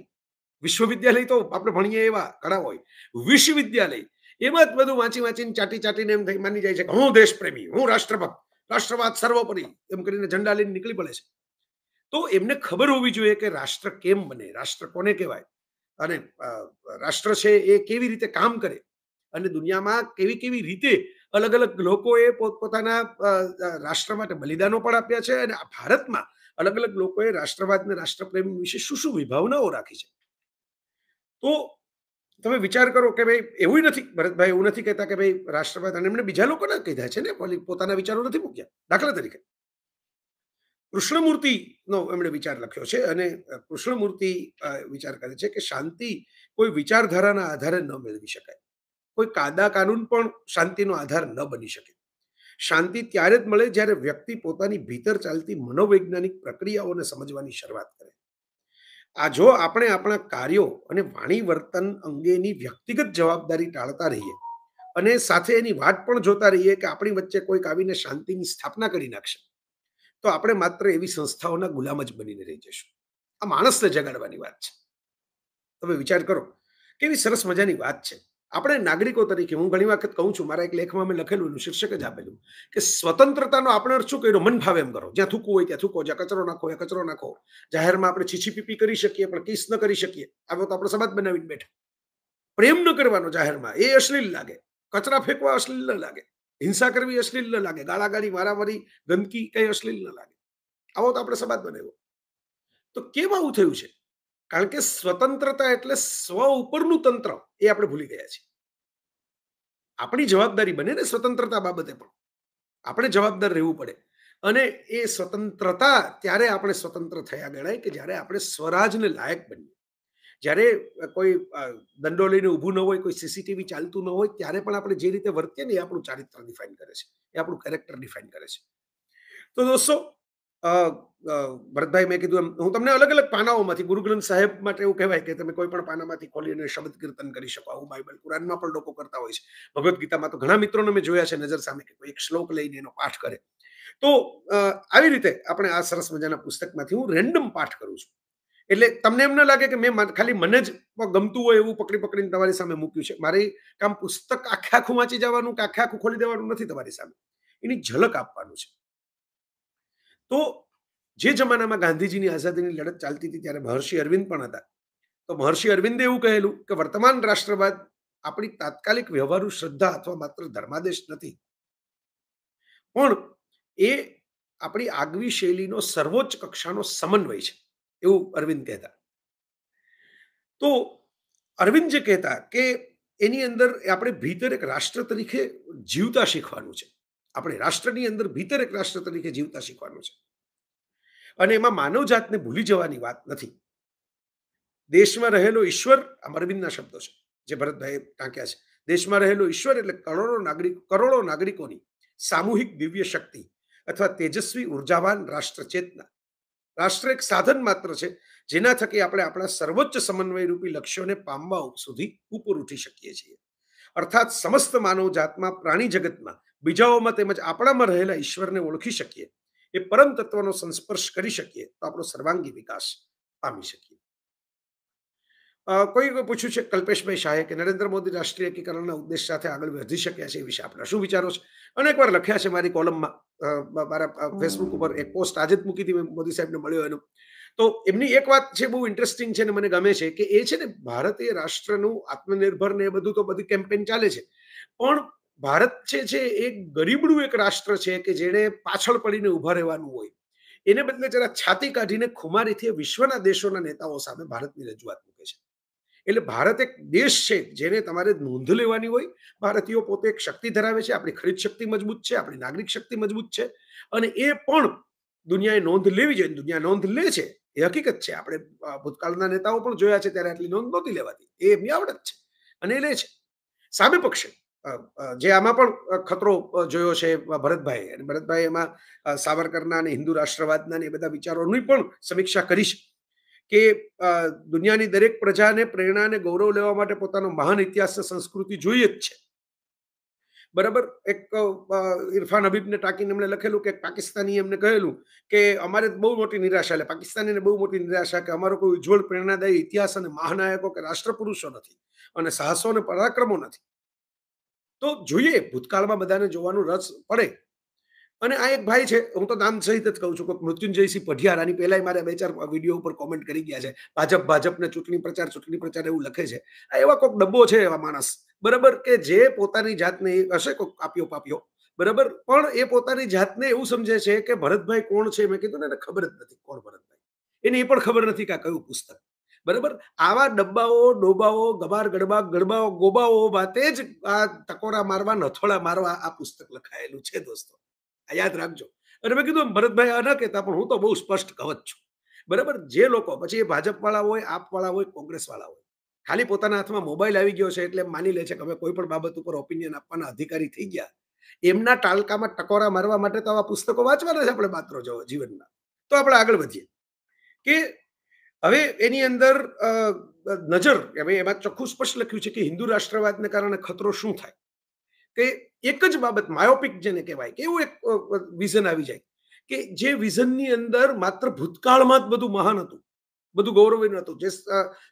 Speaker 1: વિશ્વવિદ્યાલય તો આપણે ભણીએ એવા ઘણા હોય વિશ્વવિદ્યાલય એમાં જ બધું વાંચી વાંચીને ચાટી ચાટીને એમ થઈ માની જાય છે કે હું દેશ પ્રેમી હું રાષ્ટ્રભક્ત રાષ્ટ્રવાદ સર્વોપરી એમ કરીને ઝંડા લઈને નીકળી પડે છે તો એમને ખબર હોવી જોઈએ કે રાષ્ટ્ર કેમ બને રાષ્ટ્ર કોને કહેવાય અને રાષ્ટ્ર છે એ કેવી રીતે કામ કરે અને દુનિયામાં કેવી કેવી રીતે અલગ અલગ લોકોએ પોતપોતાના રાષ્ટ્ર માટે બલિદાનો પણ આપ્યા છે અને ભારતમાં અલગ અલગ લોકોએ રાષ્ટ્રવાદ અને રાષ્ટ્રપ્રેમ વિશે શું શું વિભાવનાઓ રાખી છે તો તમે વિચાર કરો કે ભાઈ એવું નથી ભરતભાઈ એવું નથી કહેતા કે ભાઈ રાષ્ટ્રવાદ અને એમણે બીજા લોકોના કીધા છે ને પોતાના વિચારો નથી મૂક્યા દાખલા તરીકે કૃષ્ણમૂર્તિનો એમણે વિચાર લખ્યો છે અને કૃષ્ણમૂર્તિ વિચાર કરે છે કે શાંતિ કોઈ વિચારધારાના આધારે ન મેળવી શકાય કોઈ કાદા કાનૂન પણ શાંતિનો આધાર ન બની શકે શાંતિ ત્યારે જ મળે જ્યારે વ્યક્તિ પોતાની ભીતર ચાલતી મનોવૈજ્ઞાનિક પ્રક્રિયાઓને સમજવાની શરૂઆત કરે આ જો આપણે આપણા કાર્યો અને વાણી વર્તન અંગેની વ્યક્તિગત જવાબદારી ટાળતા રહીએ અને સાથે એની વાત પણ જોતા રહીએ કે આપણી વચ્ચે કોઈક આવીને શાંતિની સ્થાપના કરી નાખશે તો આપણે માત્ર એવી સંસ્થાઓના ગુલામ જ બનીને રહી જશું આ માણસને જગાડવાની વાત છે તમે વિચાર કરો કેવી સરસ મજાની વાત છે આપણે નાગરિકો તરીકે હું ઘણી વખત કહું છું મારા એક લેખમાં મેં લખેલું એનું શીર્ષક જ આપેલું કે સ્વતંત્રતાનો આપણે અર્થ શું કર્યો મન ભાવે એમ કરો જ્યાં થૂકવું હોય ત્યાં થૂકો જ્યાં કચરો નાખો ત્યાં કચરો નાખો જાહેરમાં આપણે છીછી પીપી કરી શકીએ પણ કિસ ન કરી શકીએ આવો તો આપણે સમાજ બનાવીને બેઠા પ્રેમ ન કરવાનો જાહેરમાં એ અશ્લીલ લાગે કચરા ફેંકવા અશ્લીલ ન લાગે હિંસા કરવી અશ્લીલ ન લાગે ગાળાગાળી મારામારી ગંદકી કઈ અશ્લીલ ન લાગે આવો તો આપણે સમાજ બનાવ્યો તો કેમ આવું થયું છે કારણ કે સ્વતંત્રતા એટલે સ્વ ઉપરનું તંત્ર એ આપણે ભૂલી ગયા છીએ આપણી જવાબદારી બને ને સ્વતંત્રતા બાબતે પણ આપણે જવાબદાર રહેવું પડે અને એ સ્વતંત્રતા ત્યારે આપણે સ્વતંત્ર થયા ગણાય કે જ્યારે આપણે સ્વરાજને લાયક બનીએ જ્યારે કોઈ દંડો લઈને ઊભું ન હોય કોઈ સીસીટીવી ચાલતું ન હોય ત્યારે પણ આપણે જે રીતે વર્તીએ ને એ આપણું ચારિત્ર ડિફાઈન કરે છે એ આપણું કેરેક્ટર ડિફાઇન કરે છે તો દોસ્તો ભરતભાઈ મેં કીધું એમ હું તમને અલગ અલગ પાનાઓમાંથી ગુરુ ગ્રંથ સાહેબ માટે એવું કહેવાય કે તમે કોઈ પણ પાનામાંથી ખોલીને શબ્દ કીર્તન કરી શકો આવું બાઇબલ કુરાનમાં પણ લોકો કરતા હોય છે ભગવદ્ ગીતામાં તો ઘણા મિત્રોને મેં જોયા છે નજર સામે કે કોઈ એક શ્લોક લઈને એનો પાઠ કરે તો આવી રીતે આપણે આ સરસ મજાના પુસ્તકમાંથી હું રેન્ડમ પાઠ કરું છું એટલે તમને એમ ન લાગે કે મેં ખાલી મને જ ગમતું હોય એવું પકડી પકડીને તમારી સામે મૂક્યું છે મારે કામ પુસ્તક આખે આખું વાંચી જવાનું કે આખે આખું ખોલી દેવાનું નથી તમારી સામે એની ઝલક આપવાનું છે તો જે જમાનામાં ગાંધીજીની આઝાદીની લડત ચાલતી હતી ત્યારે મહર્ષિ અરવિંદ પણ હતા તો મહર્ષિ અરવિંદે એવું કહેલું કે વર્તમાન રાષ્ટ્રવાદ આપણી તાત્કાલિક વ્યવહારુ શ્રદ્ધા અથવા માત્ર ધર્માદેશ નથી પણ એ આપણી આગવી શૈલીનો સર્વોચ્ચ કક્ષાનો સમન્વય છે એવું અરવિંદ કહેતા તો અરવિંદ જે કહેતા કે એની અંદર આપણે ભીતર એક રાષ્ટ્ર તરીકે જીવતા શીખવાનું છે આપણે રાષ્ટ્રની અંદર ભીતર એક રાષ્ટ્ર તરીકે જીવતા શીખવાનું છે અને એમાં માનવ જાતને ભૂલી જવાની વાત નથી દેશમાં રહેલો ઈશ્વર આ અરવિંદના શબ્દો છે જે ભરતભાઈએ ટાંક્યા છે દેશમાં રહેલો ઈશ્વર એટલે કરોડો નાગરિક કરોડો નાગરિકોની સામૂહિક દિવ્ય શક્તિ અથવા તેજસ્વી ઉર્જાવાન રાષ્ટ્ર ચેતના રાષ્ટ્ર એક સાધન માત્ર છે જેના થકી આપણે આપણા સર્વોચ્ચ સમન્વય રૂપી લક્ષ્યોને પામવા સુધી ઉપર ઉઠી શકીએ છીએ અર્થાત સમસ્ત માનવ જાતમાં પ્રાણી જગતમાં બીજાઓમાં તેમજ આપણામાં રહેલા ઈશ્વરને ઓળખી શકીએ એ પરમ તત્વનો સંસ્પર્શ કરી શકીએ તો આપણો સર્વાંગી વિકાસ પામી શકીએ કોઈ કોઈ પૂછ્યું છે કલ્પેશભાઈ શાહે કે નરેન્દ્ર મોદી રાષ્ટ્રીય ઉદ્દેશ સાથે આગળ વધી શક્યા છે એ વિશે આપણા શું વિચારો છે અને એકવાર લખ્યા છે મારી કોલમમાં મારા ફેસબુક ઉપર એક પોસ્ટ આજે જ મૂકી હતી મોદી સાહેબને મળ્યો એનું તો એમની એક વાત છે બહુ ઇન્ટરેસ્ટિંગ છે ને મને ગમે છે કે એ છે ને ભારતીય રાષ્ટ્રનું આત્મનિર્ભર ને એ બધું તો બધી કેમ્પેન ચાલે છે પણ ભારત છે છે એક ગરીબનું એક રાષ્ટ્ર છે કે જેણે પાછળ પડીને ઊભા રહેવાનું હોય એને બદલે જરા છાતી કાઢીને ખુમારીથી વિશ્વના દેશોના નેતાઓ સામે ભારતની રજૂઆત મૂકે છે એટલે ભારત એક દેશ છે જેને તમારે નોંધ લેવાની હોય ભારતીયો પોતે એક શક્તિ ધરાવે છે આપણી ખરીદ શક્તિ મજબૂત છે આપણી નાગરિક શક્તિ મજબૂત છે અને એ પણ દુનિયાએ નોંધ લેવી જોઈએ દુનિયા નોંધ લે છે એ હકીકત છે આપણે ભૂતકાળના નેતાઓ પણ જોયા છે ત્યારે આટલી નોંધ નહોતી લેવાતી એ એમની આવડત છે અને એ લે છે સામે પક્ષે જે આમાં પણ ખતરો જોયો છે ભરતભાઈ અને ભરતભાઈ એમાં સાવરકરના અને હિન્દુ રાષ્ટ્રવાદના ને એ બધા વિચારોની પણ સમીક્ષા કરી છે કે દુનિયાની દરેક પ્રજાને પ્રેરણા અને ગૌરવ લેવા માટે પોતાનો મહાન ઇતિહાસ સંસ્કૃતિ જોઈએ જ છે બરાબર એક ઇરફાન હબીબને ટાંકીને એમણે લખેલું કે પાકિસ્તાની એમને કહેલું કે અમારે બહુ મોટી નિરાશા એટલે પાકિસ્તાનીને બહુ મોટી નિરાશા કે અમારો કોઈ ઉજ્જવળ પ્રેરણાદાયી ઇતિહાસ અને મહાનાયકો કે રાષ્ટ્રપુરુષો નથી અને સાહસો અને પરાક્રમો નથી તો જોઈએ ભૂતકાળમાં બધાને જોવાનું રસ પડે અને આ એક ભાઈ છે હું તો નામ સહિત જ કહું છું કે મૃત્યુંજયસિંહ પઢિયાર આની પહેલાં મારે બે ચાર વિડીયો ઉપર કોમેન્ટ કરી ગયા છે ભાજપ ભાજપને ચૂંટણી પ્રચાર ચૂંટણી પ્રચાર એવું લખે છે આ એવા કોઈક ડબ્બો છે એવા માણસ બરાબર કે જે પોતાની જાતને હશે કોઈક આપ્યો પાપ્યો બરાબર પણ એ પોતાની જાતને એવું સમજે છે કે ભરતભાઈ કોણ છે મેં કીધું ને એને ખબર જ નથી કોણ ભરતભાઈ એને એ પણ ખબર નથી કે આ કયું પુસ્તક બરાબર આવા ડબ્બાઓ ડોબાઓ ગબાર ગડબા ગડબાઓ ગોબાઓ વાતે જ આ ટકોરા મારવા નથોડા મારવા આ પુસ્તક લખાયેલું છે દોસ્તો યાદ રાખજો અને મેં કીધું ભરતભાઈ આ ન કહેતા પણ હું તો બહુ સ્પષ્ટ કવચ છું બરાબર જે લોકો પછી એ ભાજપવાળા હોય આપવાળા હોય કોંગ્રેસવાળા હોય ખાલી પોતાના હાથમાં મોબાઈલ આવી ગયો છે એટલે માની લે છે કે અમે કોઈ પણ બાબત ઉપર ઓપિનિયન આપવાના અધિકારી થઈ ગયા એમના ટાલકામાં ટકોરા મારવા માટે તો આવા પુસ્તકો વાંચવાના છે આપણે માત્ર જો જીવનના તો આપણે આગળ વધીએ કે હવે એની અંદર નજર હવે એમાં ચોખ્ખું સ્પષ્ટ લખ્યું છે કે હિન્દુ રાષ્ટ્રવાદને કારણે ખતરો શું થાય કે એક જ બાબત માયોપિક જેને કહેવાય કે એવું એક વિઝન આવી જાય કે જે વિઝનની અંદર માત્ર ભૂતકાળમાં જ બધું મહાન હતું બધું ગૌરવહીન હતું જે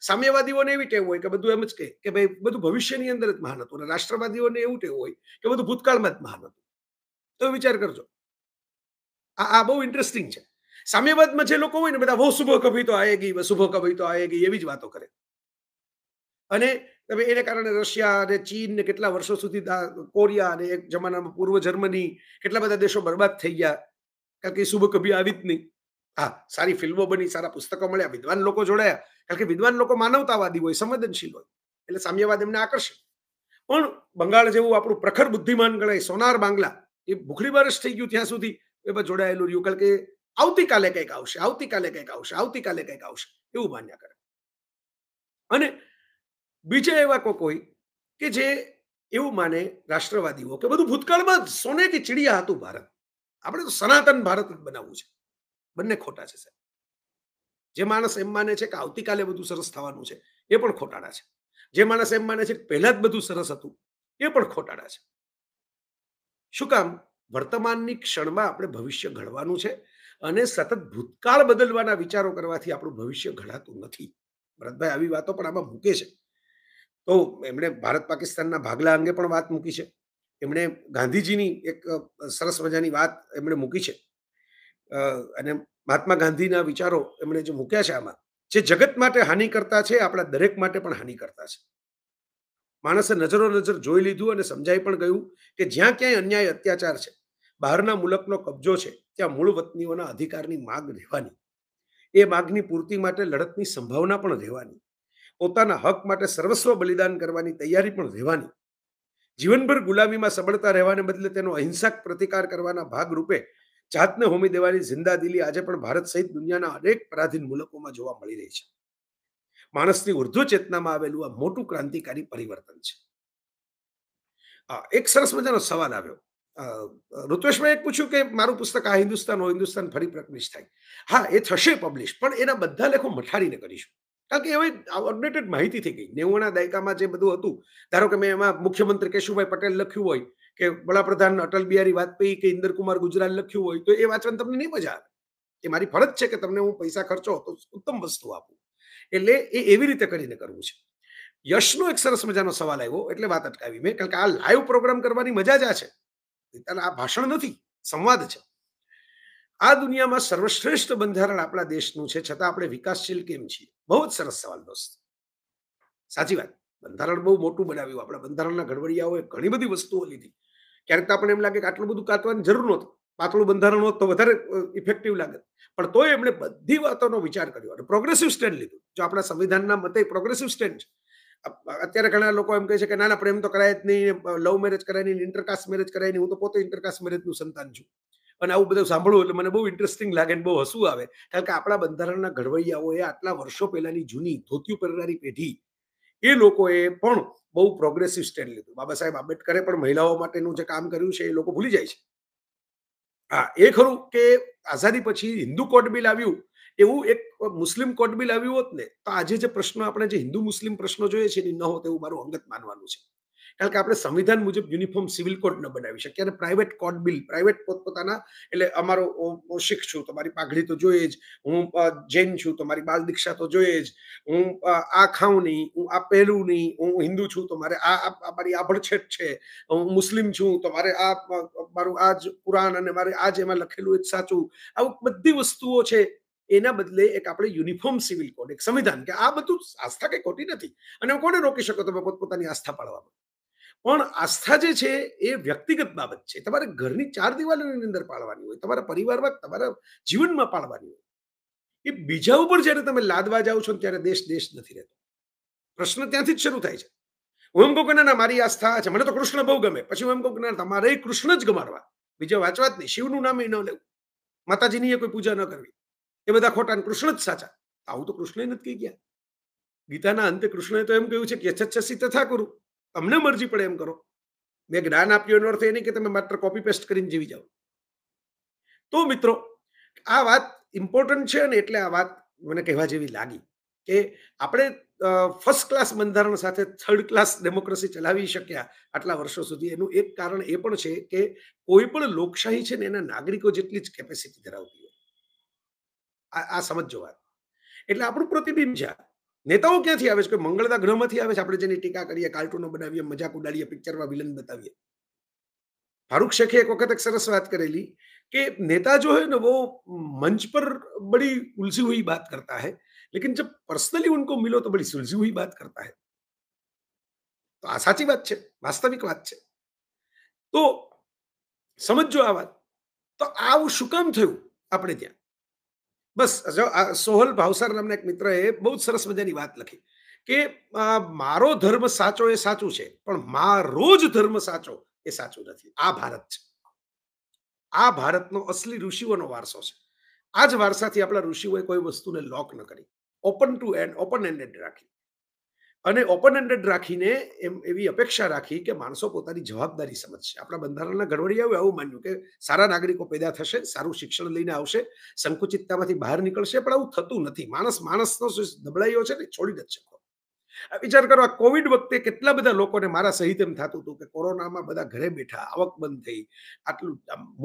Speaker 1: સામ્યવાદીઓને એવી ટેવ હોય કે બધું એમ જ કહે કે ભાઈ બધું ભવિષ્યની અંદર જ મહાન હતું અને રાષ્ટ્રવાદીઓને એવું ટેવ હોય કે બધું ભૂતકાળમાં જ મહાન હતું તો વિચાર કરજો આ આ બહુ ઇન્ટરેસ્ટિંગ છે સામ્યવાદમાં જે લોકો હોય ને બધા વો શુભ કભી તો આયેગી શુભ કભી તો ગઈ એવી જ વાતો કરે અને હવે એને કારણે રશિયા અને ચીન ને કેટલા વર્ષો સુધી કોરિયા અને એક જમાનામાં પૂર્વ જર્મની કેટલા બધા દેશો બરબાદ થઈ ગયા કારણ કે શુભ કભી આવી જ નહીં હા સારી ફિલ્મો બની સારા પુસ્તકો મળ્યા વિદ્વાન લોકો જોડાયા કારણ કે વિદ્વાન લોકો માનવતાવાદી હોય સંવેદનશીલ હોય એટલે સામ્યવાદ એમને આકર્ષે પણ બંગાળ જેવું આપણું પ્રખર બુદ્ધિમાન ગણાય સોનાર બાંગ્લા એ ભૂખરી બારસ થઈ ગયું ત્યાં સુધી એમાં જોડાયેલું રહ્યું કારણ કે આવતીકાલે કંઈક આવશે આવતીકાલે કંઈક આવશે આવતીકાલે કંઈક આવશે એવું માન્યા કરે અને બીજા એવા કોક હોય કે જે એવું માને રાષ્ટ્રવાદીઓ કે બધું ભૂતકાળમાં સોને કે ચીડિયા હતું ભારત આપણે તો સનાતન ભારત બનાવવું છે બંને ખોટા છે સાહેબ જે માણસ એમ માને છે કે આવતીકાલે બધું સરસ થવાનું છે એ પણ ખોટાડા છે જે માણસ એમ માને છે કે પહેલા જ બધું સરસ હતું એ પણ ખોટાડા છે શું કામ વર્તમાનની ક્ષણમાં આપણે ભવિષ્ય ઘડવાનું છે અને સતત ભૂતકાળ બદલવાના વિચારો કરવાથી આપણું ભવિષ્ય ઘડાતું નથી ભરતભાઈ આવી વાતો પણ આમાં મૂકે છે તો એમણે ભારત પાકિસ્તાનના ભાગલા અંગે પણ વાત મૂકી છે એમણે ગાંધીજીની એક સરસ મજાની વાત એમણે મૂકી છે અને મહાત્મા ગાંધીના વિચારો એમણે જે મૂક્યા છે આમાં જે જગત માટે હાનિ કરતા છે આપણા દરેક માટે પણ હાનિ કરતા છે માણસે નજરો નજર જોઈ લીધું અને સમજાઈ પણ ગયું કે જ્યાં ક્યાંય અન્યાય અત્યાચાર છે બહારના મુલકનો કબજો છે ત્યાં મૂળ વતનીઓના અધિકારની માગ રહેવાની એ માગની પૂર્તિ માટે લડતની સંભાવના પણ રહેવાની પોતાના હક માટે સર્વસ્વ બલિદાન કરવાની તૈયારી પણ રહેવાની જીવનભર ગુલામીમાં સબળતા રહેવાને બદલે તેનો અહિંસક પ્રતિકાર કરવાના ભાગરૂપે જાતને હોમી દેવાની જિંદાદિલી આજે પણ ભારત સહિત દુનિયાના અનેક પરાધીન મુલકોમાં જોવા મળી રહી છે માણસની ઉર્ધ્વ ચેતનામાં આવેલું આ મોટું ક્રાંતિકારી પરિવર્તન છે એક સરસ મજાનો સવાલ આવ્યો ઋત્વેશભાઈ એક પૂછ્યું કે મારું પુસ્તક આ હિન્દુસ્તાન હિન્દુસ્તાન ફરી પ્રકટિશ થાય હા એ થશે પબ્લિશ પણ એના બધા લેખો મઠાડીને કરીશું કારણ કે હવે અપડેટેડ માહિતી થઈ ગઈ નેવુંના દાયકામાં જે બધું હતું ધારો કે મેં એમાં મુખ્યમંત્રી કેશુભાઈ પટેલ લખ્યું હોય કે વડાપ્રધાન અટલ બિહારી વાજપેયી કે ઇન્દ્રકુમાર ગુજરાત લખ્યું હોય તો એ વાંચવાની તમને નહીં મજા આવે એ મારી ફરજ છે કે તમને હું પૈસા ખર્ચો તો ઉત્તમ વસ્તુ આપું એટલે એ એવી રીતે કરીને કરવું છે યશનો એક સરસ મજાનો સવાલ આવ્યો એટલે વાત અટકાવી મેં કારણ કે આ લાઈવ પ્રોગ્રામ કરવાની મજા જ આ છે આ ભાષણ નથી સંવાદ છે આ દુનિયામાં સર્વશ્રેષ્ઠ બંધારણ આપણા દેશનું છે છતાં આપણે વિકાસશીલ કેમ છીએ બહુ જ સરસ સવાલ દોસ્ત સાચી વાત બંધારણ બહુ મોટું બનાવ્યું આપણા બંધારણના ઘડવડિયાઓએ ઘણી બધી વસ્તુઓ લીધી ક્યારેક તો આપણે એમ લાગે કે આટલું બધું કાતવાની જરૂર નહોતી પાતળું બંધારણ હોત તો વધારે ઇફેક્ટિવ લાગે પણ તોય એમણે બધી વાતોનો વિચાર કર્યો અને પ્રોગ્રેસિવ સ્ટેન્ડ લીધું જો આપણા સંવિધાનના મતે પ્રોગ્રેસિવ સ્ટેન્ડ છે અત્યારે ઘણા લોકો એમ કહે છે કે ના ના પ્રેમ તો કરાય જ નહીં લવ મેરેજ કરાય નહીં ઇન્ટરકાસ્ટ મેરેજ કરાય નહીં હું તો પોતે ઇન્ટરકાસ્ટ મેરેજનું સંતાન છું અને આવું બધું સાંભળવું એટલે મને બહુ ઇન્ટરેસ્ટિંગ લાગે અને બહુ હસવું આવે કારણ કે આપણા બંધારણના ઘડવૈયાઓએ આટલા વર્ષો પહેલાની જૂની ધોતિયું પહેરનારી પેઢી એ લોકોએ પણ બહુ પ્રોગ્રેસિવ સ્ટેન્ડ લીધું બાબા સાહેબ આંબેડકરે પણ મહિલાઓ માટેનું જે કામ કર્યું છે એ લોકો ભૂલી જાય છે હા એ ખરું કે આઝાદી પછી હિન્દુ કોર્ટ બિલ આવ્યું એવું એક મુસ્લિમ કોર્ટ બિલ આવ્યું હોત ને તો આજે જે પ્રશ્નો આપણે જે હિન્દુ મુસ્લિમ પ્રશ્નો જોઈએ છે એ ન હોત એવું મારું અંગત માનવાનું છે કારણ કે આપણે સંવિધાન મુજબ યુનિફોર્મ સિવિલ કોડ ન બનાવી શકીએ અને પ્રાઇવેટ કોડ બિલ પ્રાઇવેટ પોતપોતાના એટલે અમારો શીખ છું તમારી પાઘડી તો જોઈએ જ હું જૈન છું તમારી મારી દીક્ષા તો જોઈએ જ હું આ ખાઉં નહીં હું આ પહેરું નહીં હું હિન્દુ છું તો મારે આ મારી આભળછેટ છે હું મુસ્લિમ છું તો મારે આ મારું આ જ કુરાન અને મારે આ જ એમાં લખેલું જ સાચું આવું બધી વસ્તુઓ છે એના બદલે એક આપણે યુનિફોર્મ સિવિલ કોડ એક સંવિધાન કે આ બધું આસ્થા કઈ ખોટી નથી અને કોને રોકી શકો તમે પોતપોતાની આસ્થા પાડવામાં પણ આસ્થા જે છે એ વ્યક્તિગત બાબત છે તમારે ઘરની ચાર દિવાલોની અંદર પાળવાની હોય તમારા પરિવારમાં તમારા જીવનમાં પાળવાની હોય એ બીજા ઉપર જ્યારે તમે લાદવા જાઓ છો ત્યારે દેશ દેશ નથી રહેતો પ્રશ્ન ત્યાંથી જ શરૂ થાય છે હું એમ કહું ના મારી આસ્થા છે મને તો કૃષ્ણ બહુ ગમે પછી હું એમ કહું ના તમારે કૃષ્ણ જ ગમાડવા બીજા વાંચવા જ નહીં શિવનું નામ એ ન લેવું માતાજીની એ કોઈ પૂજા ન કરવી એ બધા ખોટા કૃષ્ણ જ સાચા આવું તો કૃષ્ણએ નથી કહી ગયા ગીતાના અંતે કૃષ્ણએ તો એમ કહ્યું છે કે યથચ્છસી તથા કરું તમને મરજી પડે એમ કરો મેં જ્ઞાન આપ્યું એનો અર્થ એ નહીં કે તમે માત્ર કોપી પેસ્ટ કરીને જીવી જાઓ તો મિત્રો આ વાત ઇમ્પોર્ટન્ટ છે અને એટલે આ વાત મને કહેવા જેવી લાગી કે આપણે ફર્સ્ટ ક્લાસ બંધારણ સાથે થર્ડ ક્લાસ ડેમોક્રેસી ચલાવી શક્યા આટલા વર્ષો સુધી એનું એક કારણ એ પણ છે કે કોઈ પણ લોકશાહી છે ને એના નાગરિકો જેટલી જ કેપેસિટી ધરાવતી હોય આ સમજો વાત એટલે આપણું પ્રતિબિંબ છે નેતાઓ ક્યાંથી આવે છે કોઈ મંગળના ગ્રહમાંથી આવે છે આપણે જેની ટીકા કરીએ કાર્ટૂનો બનાવીએ મજાક ઉડાડીએ પિક્ચરમાં વિલન બતાવીએ ફારૂક શેખે એક વખત એક સરસ વાત કરેલી કે નેતા જો હે ને વો મંચ પર બડી ઉલઝી હુઈ બાત કરતા હૈ લેકિન जब પર્સનલી ઉનકો મિલો તો बड़ी सुलझी हुई बात કરતા है તો આ સાચી વાત છે વાસ્તવિક વાત છે તો સમજજો આ વાત તો આવું શું કામ થયું આપણે ત્યાં બસ જો સોહલ ભાવસાર નામના એક મિત્રએ બહુ જ સરસ મજાની વાત લખી કે મારો ધર્મ સાચો એ સાચું છે પણ મારો જ ધર્મ સાચો એ સાચું નથી આ ભારત છે આ ભારતનો અસલી ઋષિઓનો વારસો છે આ જ વારસાથી આપણા ઋષિઓએ કોઈ વસ્તુને લોક ન કરી open to end open ended રાખી અને ઓપન હેન્ડેડ રાખીને એમ એવી અપેક્ષા રાખી કે માણસો પોતાની જવાબદારી સમજશે આપણા બંધારણના ઘડવડિયાઓએ આવું માન્યું કે સારા નાગરિકો પેદા થશે સારું શિક્ષણ લઈને આવશે સંકુચિતતામાંથી બહાર નીકળશે પણ આવું થતું નથી માણસ માણસનો નબળાઈઓ છે ને છોડી નથી શકો વિચાર કરો આ કોવિડ વખતે કેટલા બધા લોકોને મારા સહિત એમ થતું હતું કે કોરોનામાં બધા ઘરે બેઠા આવક બંધ થઈ આટલું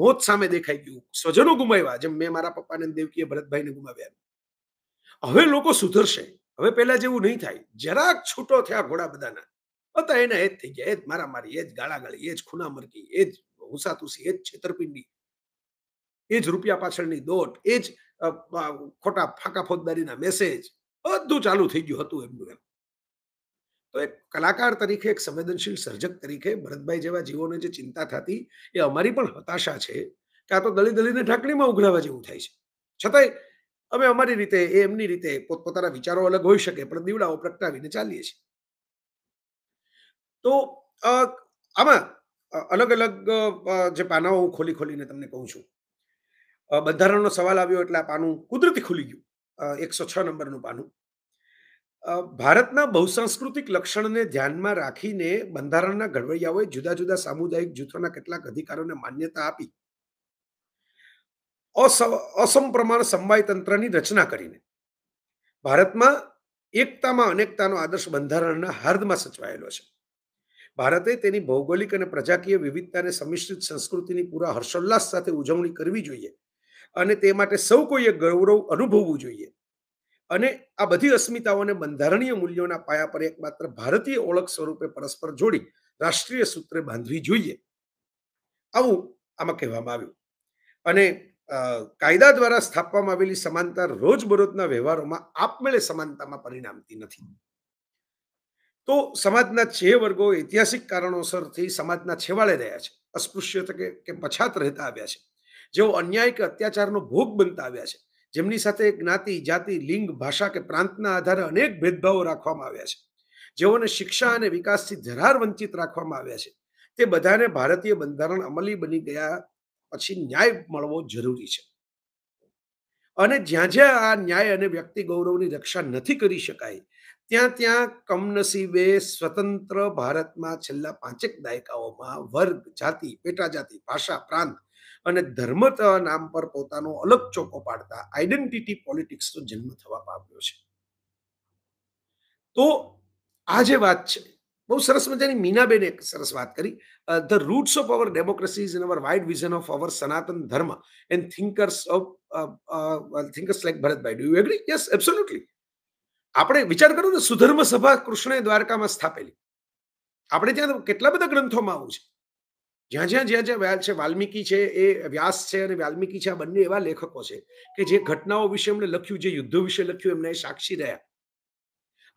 Speaker 1: મોત સામે દેખાઈ ગયું સ્વજનો ગુમાવ્યા જેમ મેં મારા પપ્પાને દેવકીએ ભરતભાઈને ગુમાવ્યા હવે લોકો સુધરશે હવે પેલા જેવું નહીં થાય જરાક છૂટો થયા ઘોડા બધાના હતા એને એ જ થઈ ગયા એ જ મારામારી એ જ ગાળાગાળી એ જ ખૂનામરકી એ જ હુસાતુસી એ જ છેતરપિંડી એ જ રૂપિયા પાછળની દોટ એ જ ખોટા ફાંકા ફોજદારીના મેસેજ બધું ચાલુ થઈ ગયું હતું એમનું એમ તો એક કલાકાર તરીકે એક સંવેદનશીલ સર્જક તરીકે ભરતભાઈ જેવા જીવોને જે ચિંતા થતી એ અમારી પણ હતાશા છે કે આ તો દલી દલીને ઢાંકણીમાં ઉઘરાવા જેવું થાય છે છતાંય અમે અમારી રીતે એ એમની રીતે પોતપોતાના વિચારો અલગ હોઈ શકે પણ દીવડાઓ પ્રગટાવીને ચાલીએ છીએ તો આમાં અલગ અલગ જે પાનાઓ હું ખોલી ખોલીને તમને કહું છું બંધારણનો સવાલ આવ્યો એટલે આ પાનું કુદરતી ખુલી ગયું એકસો છ નંબરનું પાનું ભારતના બહુસાંસ્કૃતિક લક્ષણને ધ્યાનમાં રાખીને બંધારણના ઘડવૈયાઓએ જુદા જુદા સામુદાયિક જૂથોના કેટલાક અધિકારોને માન્યતા આપી અસમ પ્રમાણ સમવાય તંત્રની રચના કરીને ભારતમાં એકતામાં અનેકતાનો આદર્શ બંધારણના હાર્દમાં સચવાયેલો છે ભારતે તેની ભૌગોલિક અને પ્રજાકીય વિવિધતાને સમિશ્રિત સંસ્કૃતિની પૂરા હર્ષોલ્લાસ સાથે ઉજવણી કરવી જોઈએ અને તે માટે સૌ કોઈએ ગૌરવ અનુભવવું જોઈએ અને આ બધી અસ્મિતાઓને બંધારણીય મૂલ્યોના પાયા પર એકમાત્ર ભારતીય ઓળખ સ્વરૂપે પરસ્પર જોડી રાષ્ટ્રીય સૂત્રે બાંધવી જોઈએ આવું આમાં કહેવામાં આવ્યું અને કાયદા દ્વારા સ્થાપવામાં આવેલી સમાનતા રોજબરોજના વ્યવહારોમાં આપમેળે સમાનતામાં પરિણામતી નથી તો સમાજના છે વર્ગો ઐતિહાસિક કારણોસરથી સમાજના છેવાડે રહ્યા છે અસ્પૃશ્યતા કે પછાત રહેતા આવ્યા છે જેઓ અન્યાય કે અત્યાચારનો ભોગ બનતા આવ્યા છે જેમની સાથે જ્ઞાતિ જાતિ લિંગ ભાષા કે પ્રાંતના આધારે અનેક ભેદભાવો રાખવામાં આવ્યા છે જેઓને શિક્ષા અને વિકાસથી ધરાર વંચિત રાખવામાં આવ્યા છે તે બધાને ભારતીય બંધારણ અમલી બની ગયા પછી ન્યાય મળવો જરૂરી છે અને જ્યાં જ્યાં આ ન્યાય અને વ્યક્તિ ગૌરવની રક્ષા નથી કરી શકાય ત્યાં ત્યાં કમનસીબે સ્વતંત્ર ભારતમાં છેલ્લા પાંચેક દાયકાઓમાં વર્ગ જાતિ પેટા જાતિ ભાષા પ્રાંત અને ધર્મ નામ પર પોતાનો અલગ ચોકો પાડતા આઈડેન્ટિટી પોલિટિક્સનો જન્મ થવા પામ્યો છે તો આ જે વાત છે બહુ સરસ મજાની મીનાબેને એક સરસ વાત કરી the roots of our democracy is in our wide vision of our Sanatan Dharma and thinkers of thinkers like Bharatbhai do you agree yes absolutely આપણે વિચાર કરો ને સુધર્મ સભા કૃષ્ણએ દ્વારકામાં સ્થાપેલી આપણે ત્યાં કેટલા બધા ગ્રંથોમાં આવું છે જ્યાં જ્યાં જ્યાં જ્યાં વ્યાલ છે વાલ્મિકી છે એ વ્યાસ છે અને વાલ્મીકી છે આ બંને એવા લેખકો છે કે જે ઘટનાઓ વિશે એમણે લખ્યું જે યુદ્ધો વિશે લખ્યું એમને સાક્ષી રહ્યા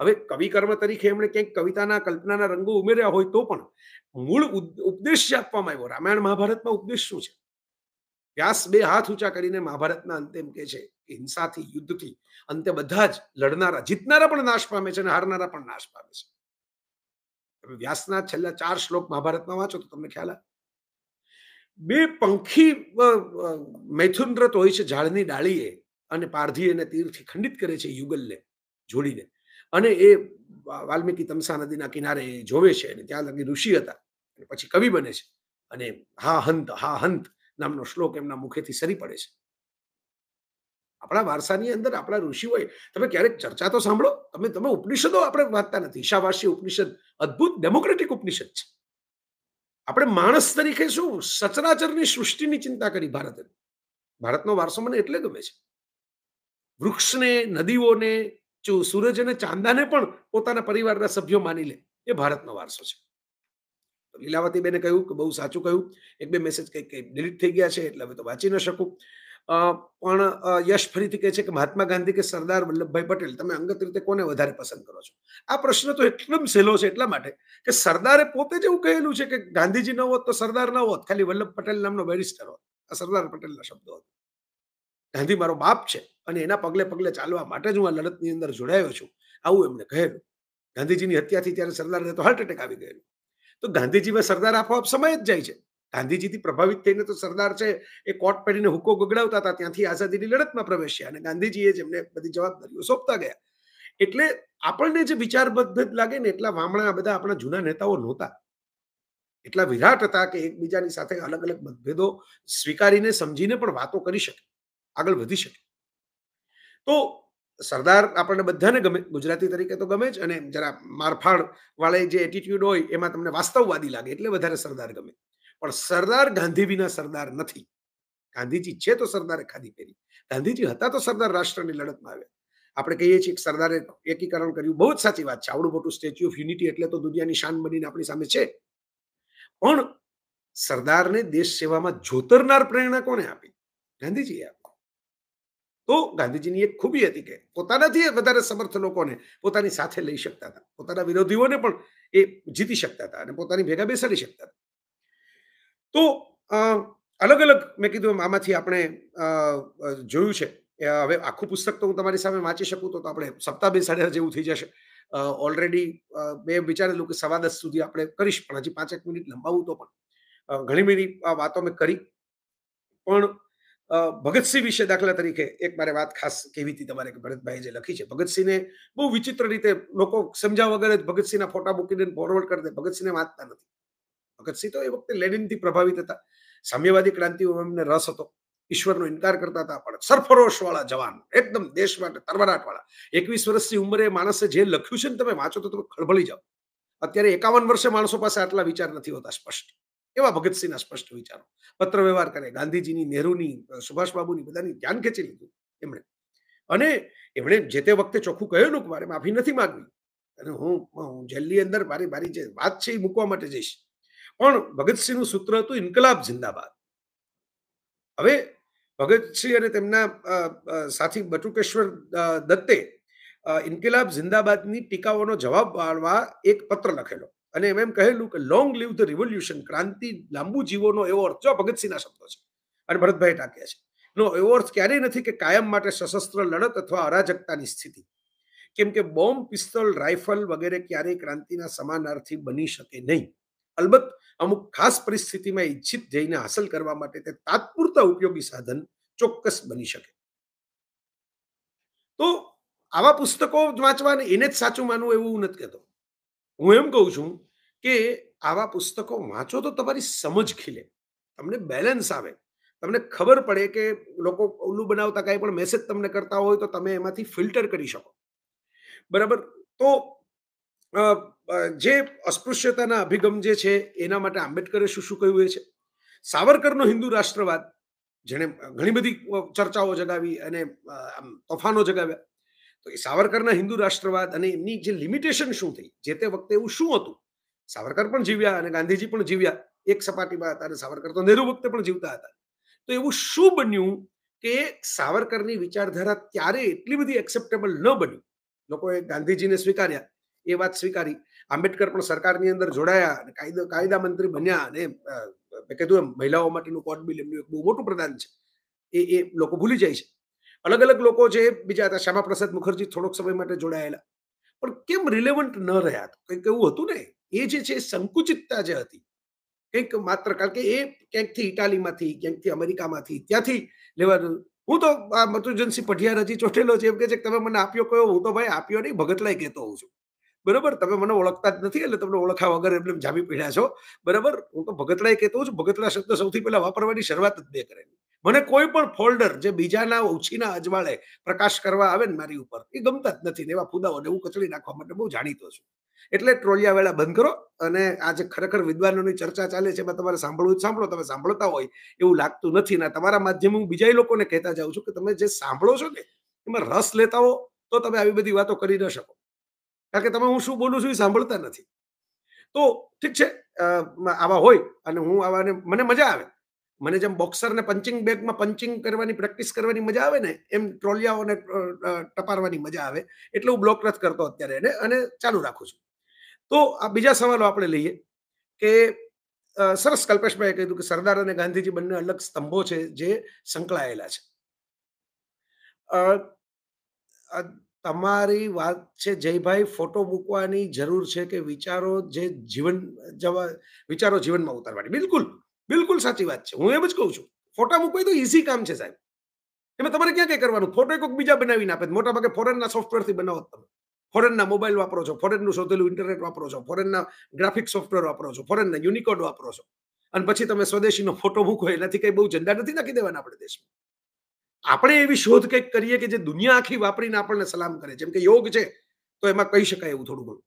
Speaker 1: હવે કવિ કર્મ તરીકે એમણે ક્યાંક કવિતાના કલ્પનાના રંગો ઉમેર્યા હોય તો પણ મૂળ ઉપદેશ જે આપવામાં આવ્યો રામાયણ મહાભારતમાં ઉપદેશ શું છે વ્યાસ બે હાથ ઊંચા કરીને મહાભારતના અંતે એમ કે છે કે હિંસાથી યુદ્ધથી અંતે બધા જ લડનારા જીતનારા પણ નાશ પામે છે અને હારનારા પણ નાશ પામે છે તમે વ્યાસના છેલ્લા ચાર શ્લોક મહાભારતમાં વાંચો તો તમને ખ્યાલ બે પંખી મૈથુનરત હોય છે ઝાડની ડાળીએ અને પારધી એને તીરથી ખંડિત કરે છે યુગલને જોડીને અને એ વાલ્મીકી તમસા નદીના કિનારે જોવે છે અને ત્યાં લગી ઋષિ હતા પછી કવિ બને છે અને હા હંત હા હંત નામનો શ્લોક એમના મુખેથી સરી પડે છે આપણા વારસાની અંદર આપણા ઋષિઓએ તમે ક્યારેક ચર્ચા તો સાંભળો તમે તમે ઉપનિષદો આપણે વાંચતા નથી ઈશાવાસી ઉપનિષદ અદભુત ડેમોક્રેટિક ઉપનિષદ છે આપણે માણસ તરીકે શું સચરાચરની સૃષ્ટિની ચિંતા કરી ભારતે ભારતનો વારસો મને એટલે ગમે છે વૃક્ષને નદીઓને સૂરજ અને ચાંદાને પણ પોતાના પરિવારના સભ્યો માની લે એ ભારતનો વારસો છે લીલાવતી બેને કહ્યું કે બહુ સાચું કહ્યું એક બે મેસેજ કંઈક કંઈક ડિલીટ થઈ ગયા છે એટલે હવે તો વાંચી ન શકું પણ યશ ફરીથી કહે છે કે મહાત્મા ગાંધી કે સરદાર વલ્લભભાઈ પટેલ તમે અંગત રીતે કોને વધારે પસંદ કરો છો આ પ્રશ્ન તો એકદમ સહેલો છે એટલા માટે કે સરદારે પોતે જ એવું કહેલું છે કે ગાંધીજી ન હોત તો સરદાર ન હોત ખાલી વલ્લભ પટેલ નામનો બેરિસ્ટર હોત આ સરદાર પટેલના શબ્દો હતા ગાંધી મારો બાપ છે અને એના પગલે પગલે ચાલવા માટે જ હું આ લડતની અંદર જોડાયો છું આવું એમને કહેલું ગાંધીજીની હત્યાથી ત્યારે સરદારને તો હાર્ટ એટેક આવી ગયેલું તો ગાંધીજીમાં સરદાર આપોઆપ સમય જ જાય છે ગાંધીજીથી પ્રભાવિત થઈને તો સરદાર છે એ કોટ પહેરીને હુક્કો ગગડાવતા હતા ત્યાંથી આઝાદીની લડતમાં પ્રવેશ્યા અને ગાંધીજીએ જ એમને બધી જવાબદારીઓ સોંપતા ગયા એટલે આપણને જે વિચારબદ્ધ જ લાગે ને એટલા વામણા બધા આપણા જૂના નેતાઓ નહોતા એટલા વિરાટ હતા કે એકબીજાની સાથે અલગ અલગ મતભેદો સ્વીકારીને સમજીને પણ વાતો કરી શકે આગળ વધી શકે તો સરદાર આપણને બધાને ગમે ગુજરાતી તરીકે તો ગમે જ અને જરા મારફાડ વાળે જે એટીટ્યુડ હોય એમાં તમને વાસ્તવવાદી લાગે એટલે વધારે સરદાર ગમે પણ સરદાર ગાંધી વિના સરદાર નથી ગાંધીજી છે તો સરદારે ખાધી પહેરી ગાંધીજી હતા તો સરદાર રાષ્ટ્રની લડતમાં આવ્યા આપણે કહીએ છીએ કે સરદારે એકીકરણ કર્યું બહુ જ સાચી વાત છે આવડું મોટું સ્ટેચ્યુ ઓફ યુનિટી એટલે તો દુનિયાની શાન બનીને આપણી સામે છે પણ સરદારને દેશ સેવામાં જોતરનાર પ્રેરણા કોને આપી ગાંધીજીએ આપી તો ગાંધીજીની એક ખૂબી હતી કે પોતાનાથી વધારે સમર્થ લોકોને પોતાની સાથે લઈ શકતા હતા પોતાના વિરોધીઓને પણ એ જીતી શકતા હતા અને પોતાની ભેગા બેસાડી શકતા હતા તો અલગ અલગ મેં કીધું આમાંથી આપણે જોયું છે હવે આખું પુસ્તક તો હું તમારી સામે વાંચી શકું તો આપણે સપ્તાહ બે જેવું થઈ જશે ઓલરેડી બે વિચારેલું કે સવા દસ સુધી આપણે કરીશ પણ હજી પાંચેક મિનિટ લંબાવું તો પણ ઘણી બધી વાતો મેં કરી પણ ભગતસિંહ વિશે દાખલા તરીકે એક મારે વાત ખાસ કેવી હતી તમારે ભરતભાઈ જે લખી છે ભગતસિંહને બહુ વિચિત્ર રીતે લોકો સમજાવવા વગર જ ભગતસિંહના ફોટા મૂકીને ફોરવર્ડ કરી દે ભગતસિંહને વાંચતા નથી ભગતસિંહ તો એ વખતે લેનિનથી પ્રભાવિત હતા સામ્યવાદી ક્રાંતિમાં એમને રસ હતો ઈશ્વરનો ઇનકાર કરતા હતા પણ સરફરોશ વાળા જવાન એકદમ દેશ માટે તરવરાટ વાળા એકવીસ વર્ષની ઉંમરે માણસે જે લખ્યું છે ને તમે વાંચો તો તમે ખળભળી જાઓ અત્યારે એકાવન વર્ષે માણસો પાસે આટલા વિચાર નથી હોતા સ્પષ્ટ એવા ભગતસિંહના સ્પષ્ટ વિચારો પત્ર વ્યવહાર કરે ગાંધીજીની નહેરુની સુભાષબાબુની બધાની ધ્યાન ખેંચી લીધું એમણે અને એમણે જે તે વખતે ચોખ્ખું કહ્યું કે મારે માફી નથી માંગવી અને હું હું જેલની અંદર મારી મારી જે વાત છે એ મૂકવા માટે જઈશ પણ ભગતસિંહનું સૂત્ર હતું ઇન્કલાબ જિંદાબાદ હવે ભગતસિંહ અને તેમના સાથી બટુકેશ્વર દત્તે ઇન્કિલાબ જિંદાબાદની ટીકાઓનો જવાબ વાળવા એક પત્ર લખેલો અને એમ એમ કહેલું કે લોંગ લીવ ધ રિવોલ્યુશન ક્રાંતિ લાંબુ જીવોનો એવો અર્થ જો ભગતસિંહના શબ્દો છે અને ભરતભાઈ ટાંક્યા છે નો એવો અર્થ ક્યારેય નથી કે કાયમ માટે સશસ્ત્ર લડત અથવા અરાજકતાની સ્થિતિ કેમ કે બોમ્બ પિસ્તોલ રાઇફલ વગેરે ક્યારેય ક્રાંતિના સમાનાર્થી બની શકે નહીં અલબત્ત અમુક ખાસ પરિસ્થિતિમાં ઈચ્છિત જઈને હાંસલ કરવા માટે તે તાત્પુરતા ઉપયોગી સાધન ચોક્કસ બની શકે તો આવા પુસ્તકો વાંચવાને એને જ સાચું માનવું એવું નથી કહેતો હું એમ કહું છું કે આવા પુસ્તકો વાંચો તો તમારી સમજ ખીલે તમને બેલેન્સ આવે તમને ખબર પડે કે લોકો ઓલું બનાવતા કાંઈ પણ મેસેજ તમને કરતા હોય તો તમે એમાંથી ફિલ્ટર કરી શકો બરાબર તો જે અસ્પૃશ્યતાના અભિગમ જે છે એના માટે આંબેડકરે શું શું કહ્યું એ છે સાવરકરનો હિન્દુ રાષ્ટ્રવાદ જેણે ઘણી બધી ચર્ચાઓ જગાવી અને તોફાનો જગાવ્યા સાવરકરના હિન્દુ રાષ્ટ્રવાદ અને એમની જે લિમિટેશન શું થઈ જે તે વખતે એવું શું હતું સાવરકર પણ જીવ્યા અને ગાંધીજી પણ જીવ્યા એક સપાટીમાં હતા અને સાવરકર તો નહેરુ વખતે પણ જીવતા હતા તો એવું શું બન્યું કે સાવરકરની વિચારધારા ત્યારે એટલી બધી એક્સેપ્ટેબલ ન બન્યું લોકોએ ગાંધીજીને સ્વીકાર્યા એ વાત સ્વીકારી આંબેડકર પણ સરકારની અંદર જોડાયા અને કાયદો કાયદા મંત્રી બન્યા અને મેં કીધું એમ મહિલાઓ માટેનું કોર્ટ બિલ એમનું એક બહુ મોટું પ્રદાન છે એ એ લોકો ભૂલી જાય છે અલગ અલગ લોકો જે બીજા હતા શ્યામા પ્રસાદ મુખર્જી થોડોક સમય માટે જોડાયેલા પણ કેમ રિલેવન્ટ ન રહ્યા કંઈક એવું હતું ને એ જે છે સંકુચિતતા જે હતી કંઈક માત્ર કારણ કે એ ક્યાંકથી ઇટાલીમાંથી ક્યાંકથી અમેરિકામાંથી ત્યાંથી લેવાનું હું તો આ મતુજનસિંહ પઢિયા રજી ચોટેલો છે એમ કે છે કે તમે મને આપ્યો કયો હું તો ભાઈ આપ્યો નહીં ભગતલાઈ કહેતો હોઉં છું બરાબર તમે મને ઓળખતા જ નથી એટલે તમને ઓળખા વગર એમને જામી પડ્યા છો બરાબર હું તો ભગતલાઈ કહેતો છું ભગતલા શબ્દ સૌથી પહેલા વાપરવાની શરૂઆત જ બે કરેલી મને કોઈ પણ ફોલ્ડર જે બીજાના ઓછીના અજવાળે પ્રકાશ કરવા આવે ને મારી ઉપર એ ગમતા જ નથી ને એવા ખુદાઓને હું કચડી નાખવા માટે બહુ જાણીતો છું એટલે ટ્રોલિયા વેળા બંધ કરો અને આ જે ખરેખર વિદ્વાનોની ચર્ચા ચાલે છે એમાં તમારે સાંભળવું સાંભળો તમે સાંભળતા હોય એવું લાગતું નથી ને તમારા માધ્યમે હું બીજા લોકોને કહેતા જાઉં છું કે તમે જે સાંભળો છો ને એમાં રસ લેતા હો તો તમે આવી બધી વાતો કરી ન શકો કારણ કે તમે હું શું બોલું છું એ સાંભળતા નથી તો ઠીક છે આવા હોય અને હું આવાને મને મજા આવે મને જેમ બોક્સરને પંચિંગ બેગમાં પંચિંગ કરવાની પ્રેક્ટિસ કરવાની મજા આવે ને એમ ટ્રોલિયાઓને ટપારવાની મજા આવે એટલે હું બ્લોક રથ કરતો અત્યારે એને અને ચાલુ રાખું છું તો આ બીજા સવાલો આપણે લઈએ કે સરસ કલ્પેશભાઈએ કહ્યું કે સરદાર અને ગાંધીજી બંને અલગ સ્તંભો છે જે સંકળાયેલા છે તમારી વાત છે જયભાઈ ફોટો મૂકવાની જરૂર છે કે વિચારો જે જીવન જવા વિચારો જીવનમાં ઉતારવાની બિલકુલ બિલકુલ સાચી વાત છે હું એમ જ કહું છું ફોટા મૂકવા તો ઈઝી કામ છે સાહેબ એમાં તમારે ક્યાં કઈ કરવાનું ફોટો કોઈક બીજા બનાવીને આપે મોટા ભાગે ફોરેનના સોફ્ટવેરથી બનાવો તમે ફોરેનના મોબાઈલ વાપરો છો ફોરેનનું શોધેલું ઇન્ટરનેટ વાપરો છો ફોરેનના ગ્રાફિક સોફ્ટવેર વાપરો છો ફોરેનના યુનિકોડ વાપરો છો અને પછી તમે સ્વદેશીનો ફોટો મૂકો એનાથી કંઈ બહુ ઝંડા નથી નાખી દેવાના આપણે દેશમાં આપણે એવી શોધ કંઈક કરીએ કે જે દુનિયા આખી વાપરીને આપણને સલામ કરે જેમ કે યોગ છે તો એમાં કહી શકાય એવું થોડું ઘણું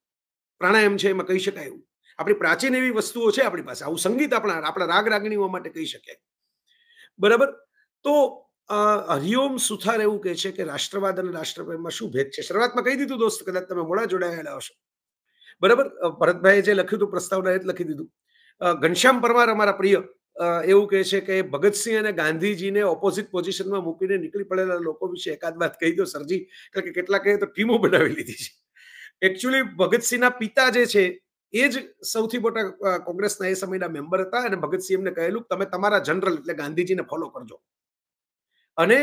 Speaker 1: પ્રાણાયામ છે એમાં કહી શકાય એવું આપણી પ્રાચીન એવી વસ્તુઓ છે આપણી પાસે આવું સંગીત આપણા આપણા રાગ રાગણીઓ માટે કહી શકાય બરાબર તો હરિઓમ સુથાર એવું કહે છે કે રાષ્ટ્રવાદ અને રાષ્ટ્રપ્રેમમાં શું ભેદ છે શરૂઆતમાં કહી દીધું દોસ્ત કદાચ તમે મોડા જોડાયેલા હશો બરાબર ભરતભાઈએ જે લખ્યું હતું પ્રસ્તાવના એ જ લખી દીધું ઘનશ્યામ પરમાર અમારા પ્રિય એવું કહે છે કે ભગતસિંહ અને ગાંધીજીને ઓપોઝિટ પોઝિશનમાં મૂકીને નીકળી પડેલા લોકો વિશે એકાદ વાત કહી દો સરજી કારણ કે કેટલાક તો ટીમો બનાવી લીધી છે એકચ્યુઅલી ભગતસિંહના પિતા જે છે એ જ સૌથી મોટા કોંગ્રેસના એ સમયના મેમ્બર હતા અને ભગતસિંહ ભગતસિંહને કહેલું તમે તમારા જનરલ એટલે ગાંધીજીને ફોલો કરજો અને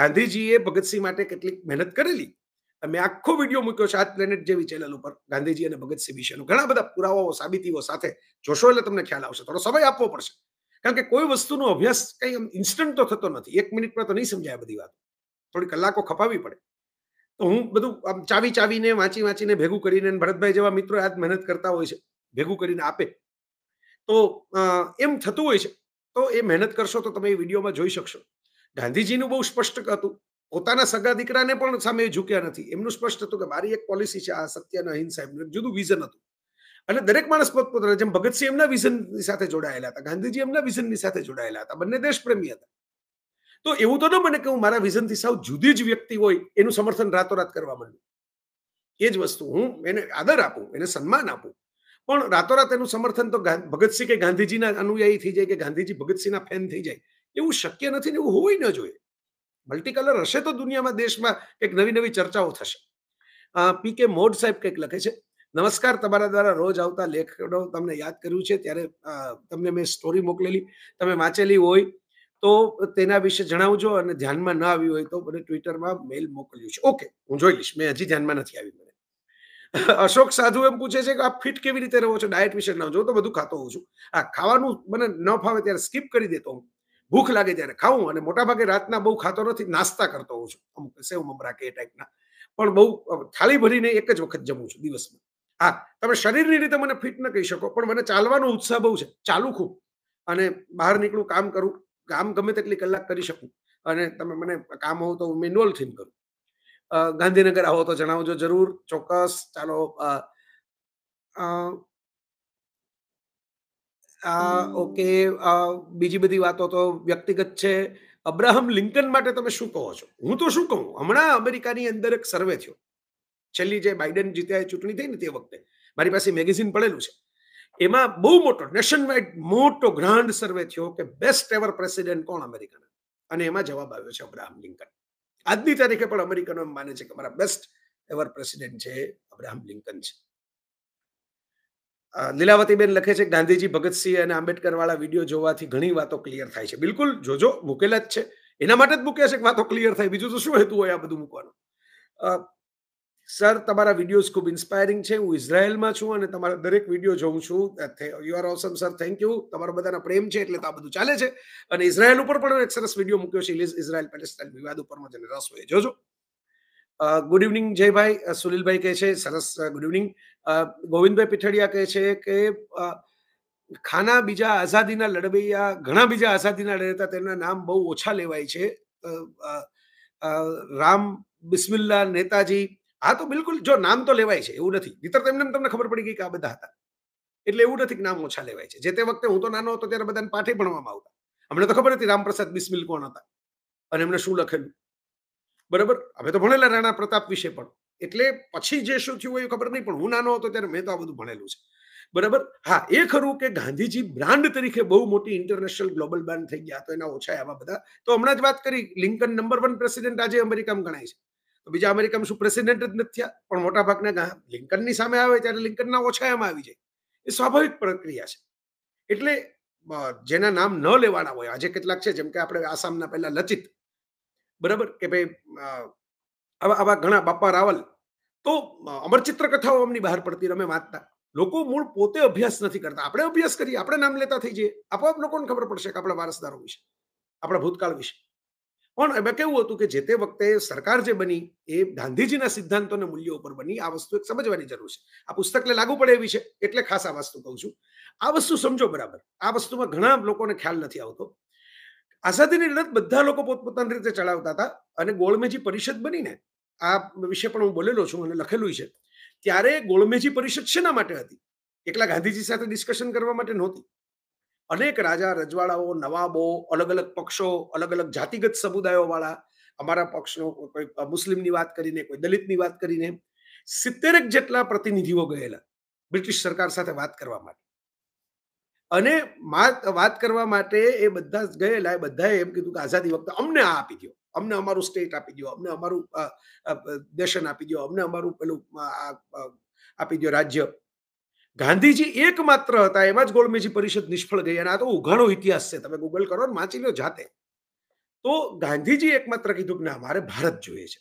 Speaker 1: ગાંધીજીએ ભગતસિંહ માટે કેટલીક મહેનત કરેલી મેં આખો વિડીયો મૂક્યો છે આ પ્લેનેટ જેવી ચેનલ ઉપર ગાંધીજી અને ભગતસિંહ વિશેનો ઘણા બધા પુરાવાઓ સાબિતીઓ સાથે જોશો એટલે તમને ખ્યાલ આવશે થોડો સમય આપવો પડશે કારણ કે કોઈ વસ્તુનો અભ્યાસ કઈ ઇન્સ્ટન્ટ તો થતો નથી એક મિનિટમાં તો નહીં સમજાય બધી વાત થોડી કલાકો ખપાવી પડે તો હું બધું આમ ચાવી ચાવીને વાંચી વાંચીને ભેગું કરીને ભરતભાઈ જેવા મિત્રો આજ મહેનત કરતા હોય છે ભેગું કરીને આપે તો એમ થતું હોય છે તો એ મહેનત કરશો તો તમે એ વિડીયોમાં જોઈ શકશો ગાંધીજીનું બહુ સ્પષ્ટ હતું પોતાના સગા દીકરાને પણ સામે ઝૂક્યા નથી એમનું સ્પષ્ટ હતું કે મારી એક પોલિસી છે આ સત્ય અને અહિંસા એમનું જુદું વિઝન હતું અને દરેક માણસ પોતપોતાના જેમ ભગતસિંહ એમના વિઝનની સાથે જોડાયેલા હતા ગાંધીજી એમના વિઝનની સાથે જોડાયેલા હતા બંને દેશપ્રેમી હતા તો એવું તો ન બને કે હું મારા વિઝનથી સાવ જુદી જ વ્યક્તિ હોય એનું સમર્થન રાતોરાત કરવા માંડું એ જ વસ્તુ હું એને આદર આપું એને સન્માન આપું પણ રાતોરાત એનું સમર્થન તો ભગતસિંહ કે ગાંધીજીના અનુયાયી થઈ જાય કે ગાંધીજી ભગતસિંહના ફેન થઈ જાય એવું શક્ય નથી ને એવું હોવું ન જોઈએ મલ્ટી કલર હશે તો દુનિયામાં દેશમાં એક નવી નવી ચર્ચાઓ થશે પી કે મોડ સાહેબ કંઈક લખે છે નમસ્કાર તમારા દ્વારા રોજ આવતા લેખનો તમને યાદ કર્યું છે ત્યારે તમને મેં સ્ટોરી મોકલેલી તમે વાંચેલી હોય તો તેના વિશે જણાવજો અને ધ્યાનમાં ના આવ્યું હોય તો મને ટ્વિટરમાં મેલ મોકલ્યું છે ઓકે હું જોઈ લઈશ મેં હજી ધ્યાનમાં નથી આવ્યું મને (laughs) અશોક સાધુ એમ પૂછે છે કે આ ફિટ કેવી રીતે રહો છો ડાયટ વિશે ના જો તો બધું ખાતો હોઉં છું આ ખાવાનું મને ન ફાવે ત્યારે સ્કીપ કરી દેતો હું ભૂખ લાગે ત્યારે ખાઉં અને મોટા ભાગે રાતના બહુ ખાતો નથી નાસ્તા કરતો હોઉં છું અમુક સેવ મમરા કે એ ટાઈપના પણ બહુ થાળી ભરીને એક જ વખત જમું છું દિવસમાં હા તમે શરીરની રીતે મને ફિટ ન કહી શકો પણ મને ચાલવાનો ઉત્સાહ બહુ છે ચાલુ ખૂબ અને બહાર નીકળું કામ કરું કામ ગમે તેટલી કલાક કરી શકું અને તમે મને કામ હોવ તો હું ઇન્વોલ્વ થઈને કરું ગાંધીનગર આવો તો જણાવજો જરૂર ચોક્કસ ચાલો ઓકે બીજી બધી વાતો તો વ્યક્તિગત છે અબ્રાહમ લિંકન માટે તમે શું કહો છો હું તો શું કહું હમણાં અમેરિકાની અંદર એક સર્વે થયો છેલ્લી જે બાઇડન જીત્યા ચૂંટણી થઈ ને તે વખતે મારી પાસે મેગેઝિન પડેલું છે એમાં બહુ મોટો નેશન વાઇડ મોટો ગ્રાન્ડ સર્વે થયો કે બેસ્ટ એવર પ્રેસિડેન્ટ કોણ અમેરિકન અને એમાં જવાબ આવ્યો છે અબ્રાહમ લિંકન આજની તારીખે પણ અમેરિકનો એમ માને છે કે મારા બેસ્ટ એવર પ્રેસિડેન્ટ છે અબ્રાહમ લિંકન છે લીલાવતીબેન લખે છે ગાંધીજી ભગતસિંહ અને આંબેડકર વાળા વિડીયો જોવાથી ઘણી વાતો ક્લિયર થાય છે બિલકુલ જોજો મૂકેલા જ છે એના માટે જ મૂક્યા છે કે વાતો ક્લિયર થાય બીજું તો શું હેતુ હોય આ બધું મૂકવાનું સર તમારા વિડીયોઝ ખૂબ ઇન્સ્પાયરિંગ છે હું ઇઝરાયલમાં છું અને તમારા દરેક વિડીયો જોઉં છું you are awesome sir thank you તમારા બધાના પ્રેમ છે એટલે તો આ બધું ચાલે છે અને ઇઝરાયલ ઉપર પણ એક સરસ વિડીયો મૂક્યો છે ઇઝરાયલ પેલેસ્ટાઇન વિવાદ ઉપર મને રસ હોય જોજો ગુડ ઇવનિંગ જયભાઈ સુનિલભાઈ કહે છે સરસ ગુડ ઇવનિંગ ગોવિંદભાઈ પીઠડિયા કહે છે કે ખાના બીજા આઝાદીના લડવૈયા ઘણા બીજા આઝાદીના લડતા તેમના નામ બહુ ઓછા લેવાય છે રામ બિસ્મિલ્લા નેતાજી આ તો બિલકુલ જો નામ તો લેવાય છે એવું નથી નહીતર તો એમને તમને ખબર પડી ગઈ કે આ બધા હતા એટલે એવું નથી કે નામ ઓછા લેવાય છે જે તે વખતે હું તો નાનો હતો ત્યારે બધાને પાઠે ભણવામાં આવતા અમને તો ખબર હતી રામપ્રસાદ બિસ્મિલ કોણ હતા અને એમણે શું લખેલું બરાબર અમે તો ભણેલા રાણા પ્રતાપ વિશે પણ એટલે પછી જે શું થયું એ ખબર નહીં પણ હું નાનો હતો ત્યારે મેં તો આ બધું ભણેલું છે બરાબર હા એ ખરું કે ગાંધીજી બ્રાન્ડ તરીકે બહુ મોટી ઇન્ટરનેશનલ ગ્લોબલ બ્રાન્ડ થઈ ગયા તો એના ઓછા આવા બધા તો હમણાં જ વાત કરી લિંકન નંબર વન પ્રેસિડેન્ટ આજે અમેરિકામાં ગણાય છે તો બીજા અમેરિકામાં શું પ્રેસિડેન્ટ જ નથી થયા પણ મોટાભાગના ગામ લિંકનની સામે આવે ત્યારે લિંકનના ઓછા એમાં આવી જાય એ સ્વાભાવિક પ્રક્રિયા છે એટલે જેના નામ ન લેવાના હોય આજે કેટલાક છે જેમ કે આપણે આસામના પહેલા લચિત બરાબર કે ભાઈ આવા આવા ઘણા બાપા રાવલ તો અમર ચિત્ર કથાઓ અમની બહાર પડતી રમે વાંચતા લોકો મૂળ પોતે અભ્યાસ નથી કરતા આપણે અભ્યાસ કરીએ આપણે નામ લેતા થઈ જઈએ આપોઆપ લોકોને ખબર પડશે કે આપણા વારસદારો વિશે આપણા ભૂતકાળ વિશે પણ એમાં કેવું હતું કે જે તે વખતે સરકાર જે બની એ ગાંધીજીના સિદ્ધાંતો અને મૂલ્યો ઉપર બની આ વસ્તુ એક સમજવાની જરૂર છે આ પુસ્તકને લાગુ પડે એવી છે એટલે ખાસ આ વસ્તુ કહું છું આ વસ્તુ સમજો બરાબર આ વસ્તુમાં ઘણા લોકોને ખ્યાલ નથી આવતો આઝાદીની લડત બધા લોકો પોતપોતાની રીતે ચલાવતા હતા અને ગોળમેજી પરિષદ બનીને આ વિશે પણ હું બોલેલો છું અને લખેલું છે ત્યારે ગોળમેજી પરિષદ શેના માટે હતી એકલા ગાંધીજી સાથે ડિસ્કશન કરવા માટે નહોતી અનેક રાજા રજવાડાઓ નવાબો અલગ અલગ પક્ષો અલગ અલગ જાતિગત સમુદાયોવાળા અમારા પક્ષનો કોઈ મુસ્લિમની વાત કરીને કોઈ દલિતની વાત કરીને સિત્તેરેક જેટલા પ્રતિનિધિઓ ગયેલા બ્રિટિશ સરકાર સાથે વાત કરવા માટે અને વાત કરવા માટે એ બધા ગયેલા એ બધાએ એમ કીધું કે આઝાદી વખતે અમને આ આપી દો અમને અમારું સ્ટેટ આપી દો અમને અમારું દેશન આપી દો અમને અમારું પેલું આપી દો રાજ્ય ગાંધીજી એકમાત્ર હતા એમાં જ ગોળમેજી પરિષદ નિષ્ફળ ગઈ અને આ તો ઉઘાડો ઇતિહાસ છે તમે ગૂગલ કરો ને વાંચી લો જાતે તો ગાંધીજી એકમાત્ર કીધું કે ના મારે ભારત જોઈએ છે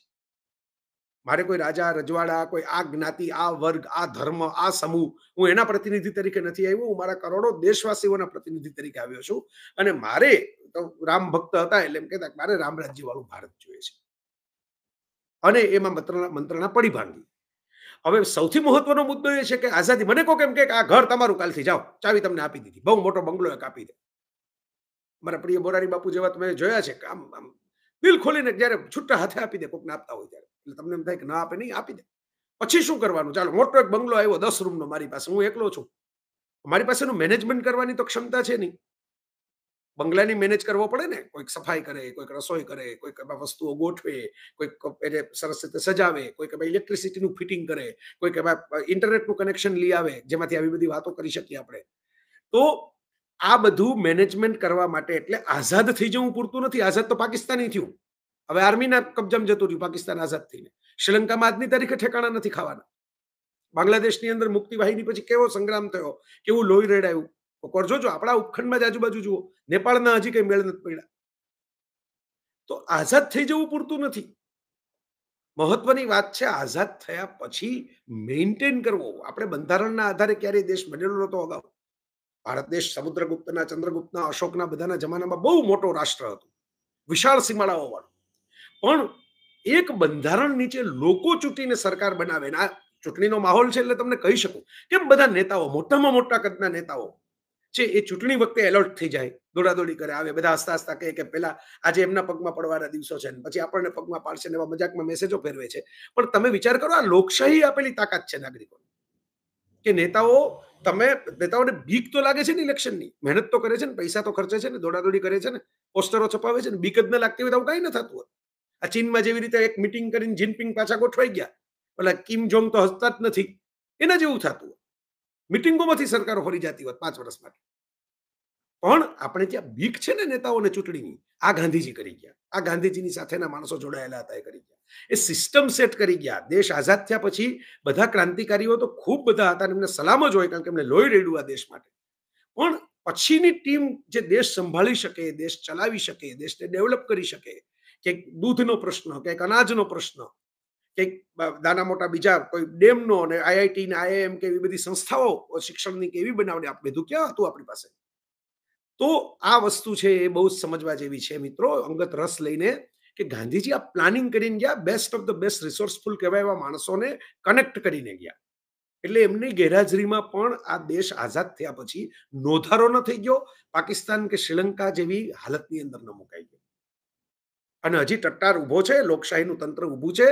Speaker 1: મારે કોઈ રાજા રજવાડા કોઈ આ જ્ઞાતિ આ વર્ગ આ ધર્મ આ સમૂહ હું એના પ્રતિનિધિ તરીકે નથી આવ્યો હું મારા કરોડો દેશવાસીઓના પ્રતિનિધિ તરીકે આવ્યો છું અને મારે તો રામ ભક્ત હતા એટલે એમ કહેતા મારે રામ રાજ્ય વાળું ભારત જોઈએ છે અને એમાં મંત્રણા મંત્રણા પડી ભાંગી હવે સૌથી મહત્વનો મુદ્દો એ છે કે આઝાદી મને કહો કેમ કે આ ઘર તમારું કાલથી જાઓ ચાવી તમને આપી દીધી બહુ મોટો બંગલો એક આપી દે મારા પ્રિય મોરારી બાપુ જેવા તમે જોયા છે આમ આમ દિલ ખોલીને જયારે છૂટા હાથે આપી દે કોકને આપતા હોય ત્યારે એટલે તમને એમ થાય કે ના આપે નહીં આપી દે પછી શું કરવાનું ચાલો મોટો એક બંગલો આવ્યો દસ રૂમનો મારી પાસે હું એકલો છું મારી પાસેનું મેનેજમેન્ટ કરવાની તો ક્ષમતા છે નહીં બંગલાને મેનેજ કરવો પડે ને કોઈક સફાઈ કરે કોઈક રસોઈ કરે કોઈક એમાં વસ્તુઓ ગોઠવે કોઈક એને સરસ રીતે સજાવે કોઈક એમાં ઇલેક્ટ્રિસિટીનું ફિટિંગ કરે કોઈક એમાં ઇન્ટરનેટનું કનેક્શન લઈ આવે જેમાંથી આવી બધી વાતો કરી શકીએ આપણે તો આ બધું મેનેજમેન્ટ કરવા માટે એટલે આઝાદ થઈ જવું પૂરતું નથી આઝાદ તો પાકિસ્તાની થયું હવે આર્મીના કબજામાં જતું રહ્યું પાકિસ્તાન આઝાદ થઈને શ્રીલંકામાં આજની તારીખે ઠેકાણા નથી ખાવાના બાંગ્લાદેશની અંદર મુક્તિવાહીની પછી કેવો સંગ્રામ થયો કેવું લોહી રેડાયું કરજો જો આપણા ઉપખંડમાં જ આજુબાજુ જુઓ નેપાળના હજી કઈ મેળ નથી પડ્યા તો આઝાદ થઈ જવું પૂરતું નથી મહત્વની વાત છે આઝાદ થયા પછી મેન્ટેન કરવો આપણે બંધારણના આધારે ક્યારેય દેશ બનેલો નતો અગાઉ ભારત દેશ સમુદ્રગુપ્તના ચંદ્રગુપ્તના અશોકના બધાના જમાનામાં બહુ મોટો રાષ્ટ્ર હતું વિશાળ સીમાડાઓ વાળું પણ એક બંધારણ નીચે લોકો ચૂંટીને સરકાર બનાવે આ ચૂંટણીનો માહોલ છે એટલે તમને કહી શકું કેમ બધા નેતાઓ મોટામાં મોટા કદના નેતાઓ છે એ ચૂંટણી વખતે એલર્ટ થઈ જાય દોડાદોડી કરે આવે બધા હસતા હસતા કહે કે પહેલા આજે એમના પગમાં પડવાના દિવસો છે પછી આપણને પગમાં પાડશે એવા મજાકમાં મેસેજો ફેરવે છે પણ તમે વિચાર કરો આ લોકશાહી આપેલી તાકાત છે નાગરિકો કે નેતાઓ તમે નેતાઓને બીક તો લાગે છે ને ઇલેક્શનની મહેનત તો કરે છે ને પૈસા તો ખર્ચે છે ને દોડાદોડી કરે છે ને પોસ્ટરો છપાવે છે ને બીક જ ન લાગતી હોય તો કઈ ન થતું હોય આ ચીનમાં જેવી રીતે એક મિટિંગ કરીને જિનપિંગ પાછા ગોઠવાઈ ગયા ઓલા કિમ જોંગ તો હસતા જ નથી એના જેવું થતું હોય મિટિંગોમાંથી સરકારો ફરી જતી હોત પાંચ વર્ષ માટે પણ આપણે ત્યાં બીક છે ને નેતાઓને ચૂંટણીની આ ગાંધીજી કરી ગયા આ ગાંધીજીની સાથેના માણસો જોડાયેલા હતા એ કરી ગયા એ સિસ્ટમ સેટ કરી ગયા દેશ આઝાદ થયા પછી બધા ક્રાંતિકારીઓ તો ખૂબ બધા હતા એમને સલામ જ હોય કારણ કે એમને લોહી રેડ્યું આ દેશ માટે પણ પછીની ટીમ જે દેશ સંભાળી શકે દેશ ચલાવી શકે દેશને ડેવલપ કરી શકે કે દૂધનો પ્રશ્ન કે અનાજનો પ્રશ્ન કંઈક નાના મોટા બીજા કોઈ ડેમનો અને આઈઆઈટી ને આઈઆઈએમ કે એવી બધી સંસ્થાઓ શિક્ષણની કે એવી બનાવડી આપણે બધું ક્યાં હતું આપણી પાસે તો આ વસ્તુ છે એ બહુ સમજવા જેવી છે મિત્રો અંગત રસ લઈને કે ગાંધીજી આ પ્લાનિંગ કરીને ગયા best of the best resourceful કહેવાય એવા માણસોને કનેક્ટ કરીને ગયા એટલે એમની ગેરહાજરીમાં પણ આ દેશ આઝાદ થયા પછી નોધારો ન થઈ ગયો પાકિસ્તાન કે શ્રીલંકા જેવી હાલતની અંદર ન મુકાઈ ગયો અને હજી ટટ્ટાર ઉભો છે લોકશાહીનું તંત્ર ઊભું છે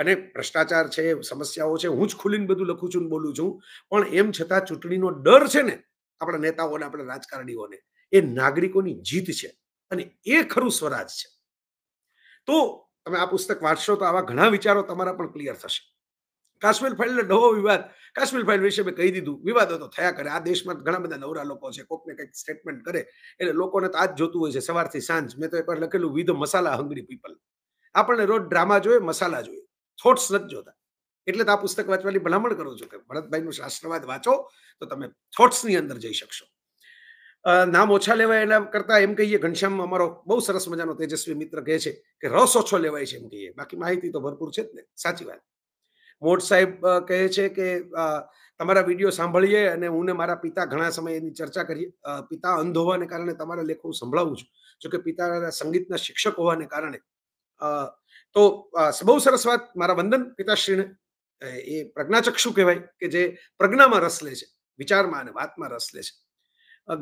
Speaker 1: અને ભ્રષ્ટાચાર છે સમસ્યાઓ છે હું જ ખુલીને બધું લખું છું બોલું છું પણ એમ છતાં ચૂંટણીનો ડર છે ને આપણા નેતાઓને આપણા રાજકારણીઓને એ નાગરિકોની જીત છે અને એ ખરું સ્વરાજ છે તો તમે આ પુસ્તક વાંચશો તો આવા ઘણા વિચારો તમારા પણ ક્લિયર થશે કાશ્મીર ફાઇલનો નવો વિવાદ કાશ્મીર ફાઇલ વિશે મેં કહી દીધું વિવાદો તો થયા કરે આ દેશમાં ઘણા બધા નવરા લોકો છે કોકને કંઈક સ્ટેટમેન્ટ કરે એટલે લોકોને તો આજ જોતું હોય છે સવારથી સાંજ મેં તો એક વાર લખેલું વિધ મસાલા હંગરી પીપલ આપણને રોજ ડ્રામા જોઈએ મસાલા જોઈએ થોટ્સ નથી જોતા એટલે આ પુસ્તક વાંચવાની ભલામણ કરું છું કે ભરતભાઈનું શાસ્ત્રવાદ વાંચો તો તમે થોટ્સની અંદર જઈ શકશો નામ ઓછા લેવાય એના કરતાં એમ કહીએ ઘનશ્યામ અમારો બહુ સરસ મજાનો તેજસ્વી મિત્ર કહે છે કે રસ ઓછો લેવાય છે એમ કહીએ બાકી માહિતી તો ભરપૂર છે જ ને સાચી વાત મોટ સાહેબ કહે છે કે તમારા વિડીયો સાંભળીએ અને હું ને મારા પિતા ઘણા સમય એની ચર્ચા કરીએ પિતા અંધ હોવાને કારણે તમારા લેખો સંભળાવું છું જોકે પિતાના સંગીતના શિક્ષક હોવાને કારણે તો બહુ સરસ વાત મારા વંદન પિતાશ્રીને એ પ્રજ્ઞાચક્ષુ કહેવાય કે જે પ્રજ્ઞામાં રસ લે છે વિચારમાં અને વાતમાં રસ લે છે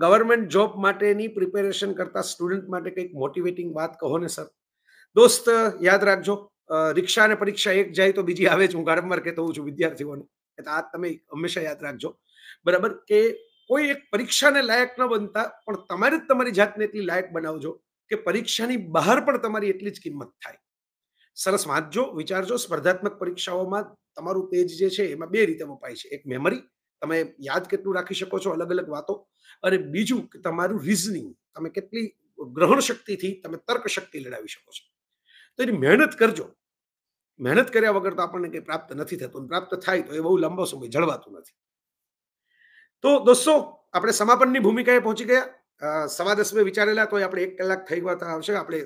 Speaker 1: ગવર્મેન્ટ જોબ માટેની પ્રિપેરેશન કરતા સ્ટુડન્ટ માટે કંઈક મોટિવેટિંગ વાત કહો ને સર દોસ્ત યાદ રાખજો રિક્ષા અને પરીક્ષા એક જાય તો બીજી આવે જ હું વારંવાર કહેતો હોઉં છું વિદ્યાર્થીઓને કે આ તમે હંમેશા યાદ રાખજો બરાબર કે કોઈ એક પરીક્ષાને લાયક ન બનતા પણ તમારે જ તમારી જાતને એટલી લાયક બનાવજો કે પરીક્ષાની બહાર પણ તમારી એટલી જ કિંમત થાય સરસ વાંચજો વિચારજો સ્પર્ધાત્મક પરીક્ષાઓમાં તમારું તેજ જે છે એમાં બે રીતે વપાય છે એક મેમરી તમે યાદ કેટલું રાખી શકો છો અલગ અલગ વાતો અને બીજું કે તમારું રિઝનિંગ તમે કેટલી ગ્રહણ શક્તિથી તમે તર્ક શક્તિ લડાવી શકો છો તો એની મહેનત કરજો મહેનત કર્યા વગર તો આપણને કંઈ પ્રાપ્ત નથી થતું પ્રાપ્ત થાય તો એ બહુ લાંબો સમય જળવાતું નથી તો દોસ્તો આપણે સમાપનની ભૂમિકાએ પહોંચી ગયા સવા દસ મેં વિચારેલા તો આપણે એક કલાક થઈ ગવાતા આવશે આપણે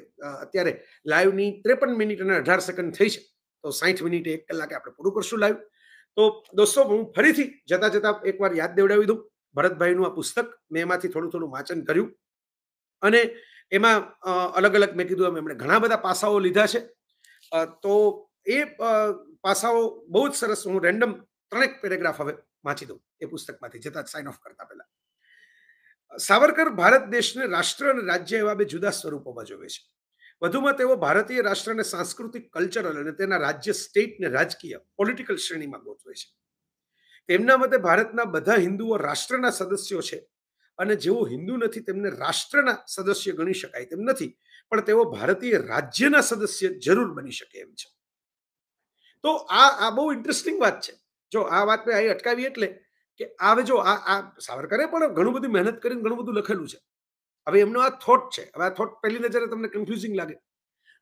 Speaker 1: અત્યારે લાઈવની ત્રેપન મિનિટ અને અઢાર સેકન્ડ થઈ છે તો સાહીઠ મિનિટે એક કલાકે આપણે પૂરું કરશું લાઈવ તો દોસ્તો હું ફરીથી જતા જતા એકવાર યાદ દેવડાવી દઉં ભરતભાઈનું આ પુસ્તક મેં એમાંથી થોડું થોડું વાંચન કર્યું અને એમાં અલગ અલગ મેં કીધું એમ એમણે ઘણા બધા પાસાઓ લીધા છે તો એ પાસાઓ બહુ જ સરસ હું રેન્ડમ ત્રણેક પેરેગ્રાફ હવે વાંચી દઉં એ પુસ્તકમાંથી જતા સાઇન ઓફ કરતા પહેલાં સાવરકર ભારત દેશને રાષ્ટ્ર અને રાજ્ય એવા બે જુદા સ્વરૂપોમાં જોવે છે વધુમાં તેઓ ભારતીય રાષ્ટ્રને સાંસ્કૃતિક કલ્ચરલ અને તેના રાજ્ય સ્ટેટ સ્ટેટને રાજકીય પોલિટિકલ શ્રેણીમાં ગોઠવે છે તેમના મતે ભારતના બધા હિન્દુઓ રાષ્ટ્રના સદસ્યો છે અને જેઓ હિન્દુ નથી તેમને રાષ્ટ્રના સદસ્ય ગણી શકાય તેમ નથી પણ તેઓ ભારતીય રાજ્યના સદસ્ય જરૂર બની શકે એમ છે તો આ આ બહુ ઇન્ટરેસ્ટિંગ વાત છે જો આ વાત અહીં અટકાવી એટલે કે આવે જો આ આ સાવરકરે પણ ઘણું બધું મહેનત કરીને ઘણું બધું લખેલું છે હવે એમનો આ થોટ છે હવે આ થોટ પહેલી નજરે તમને કન્ફ્યુઝિંગ લાગે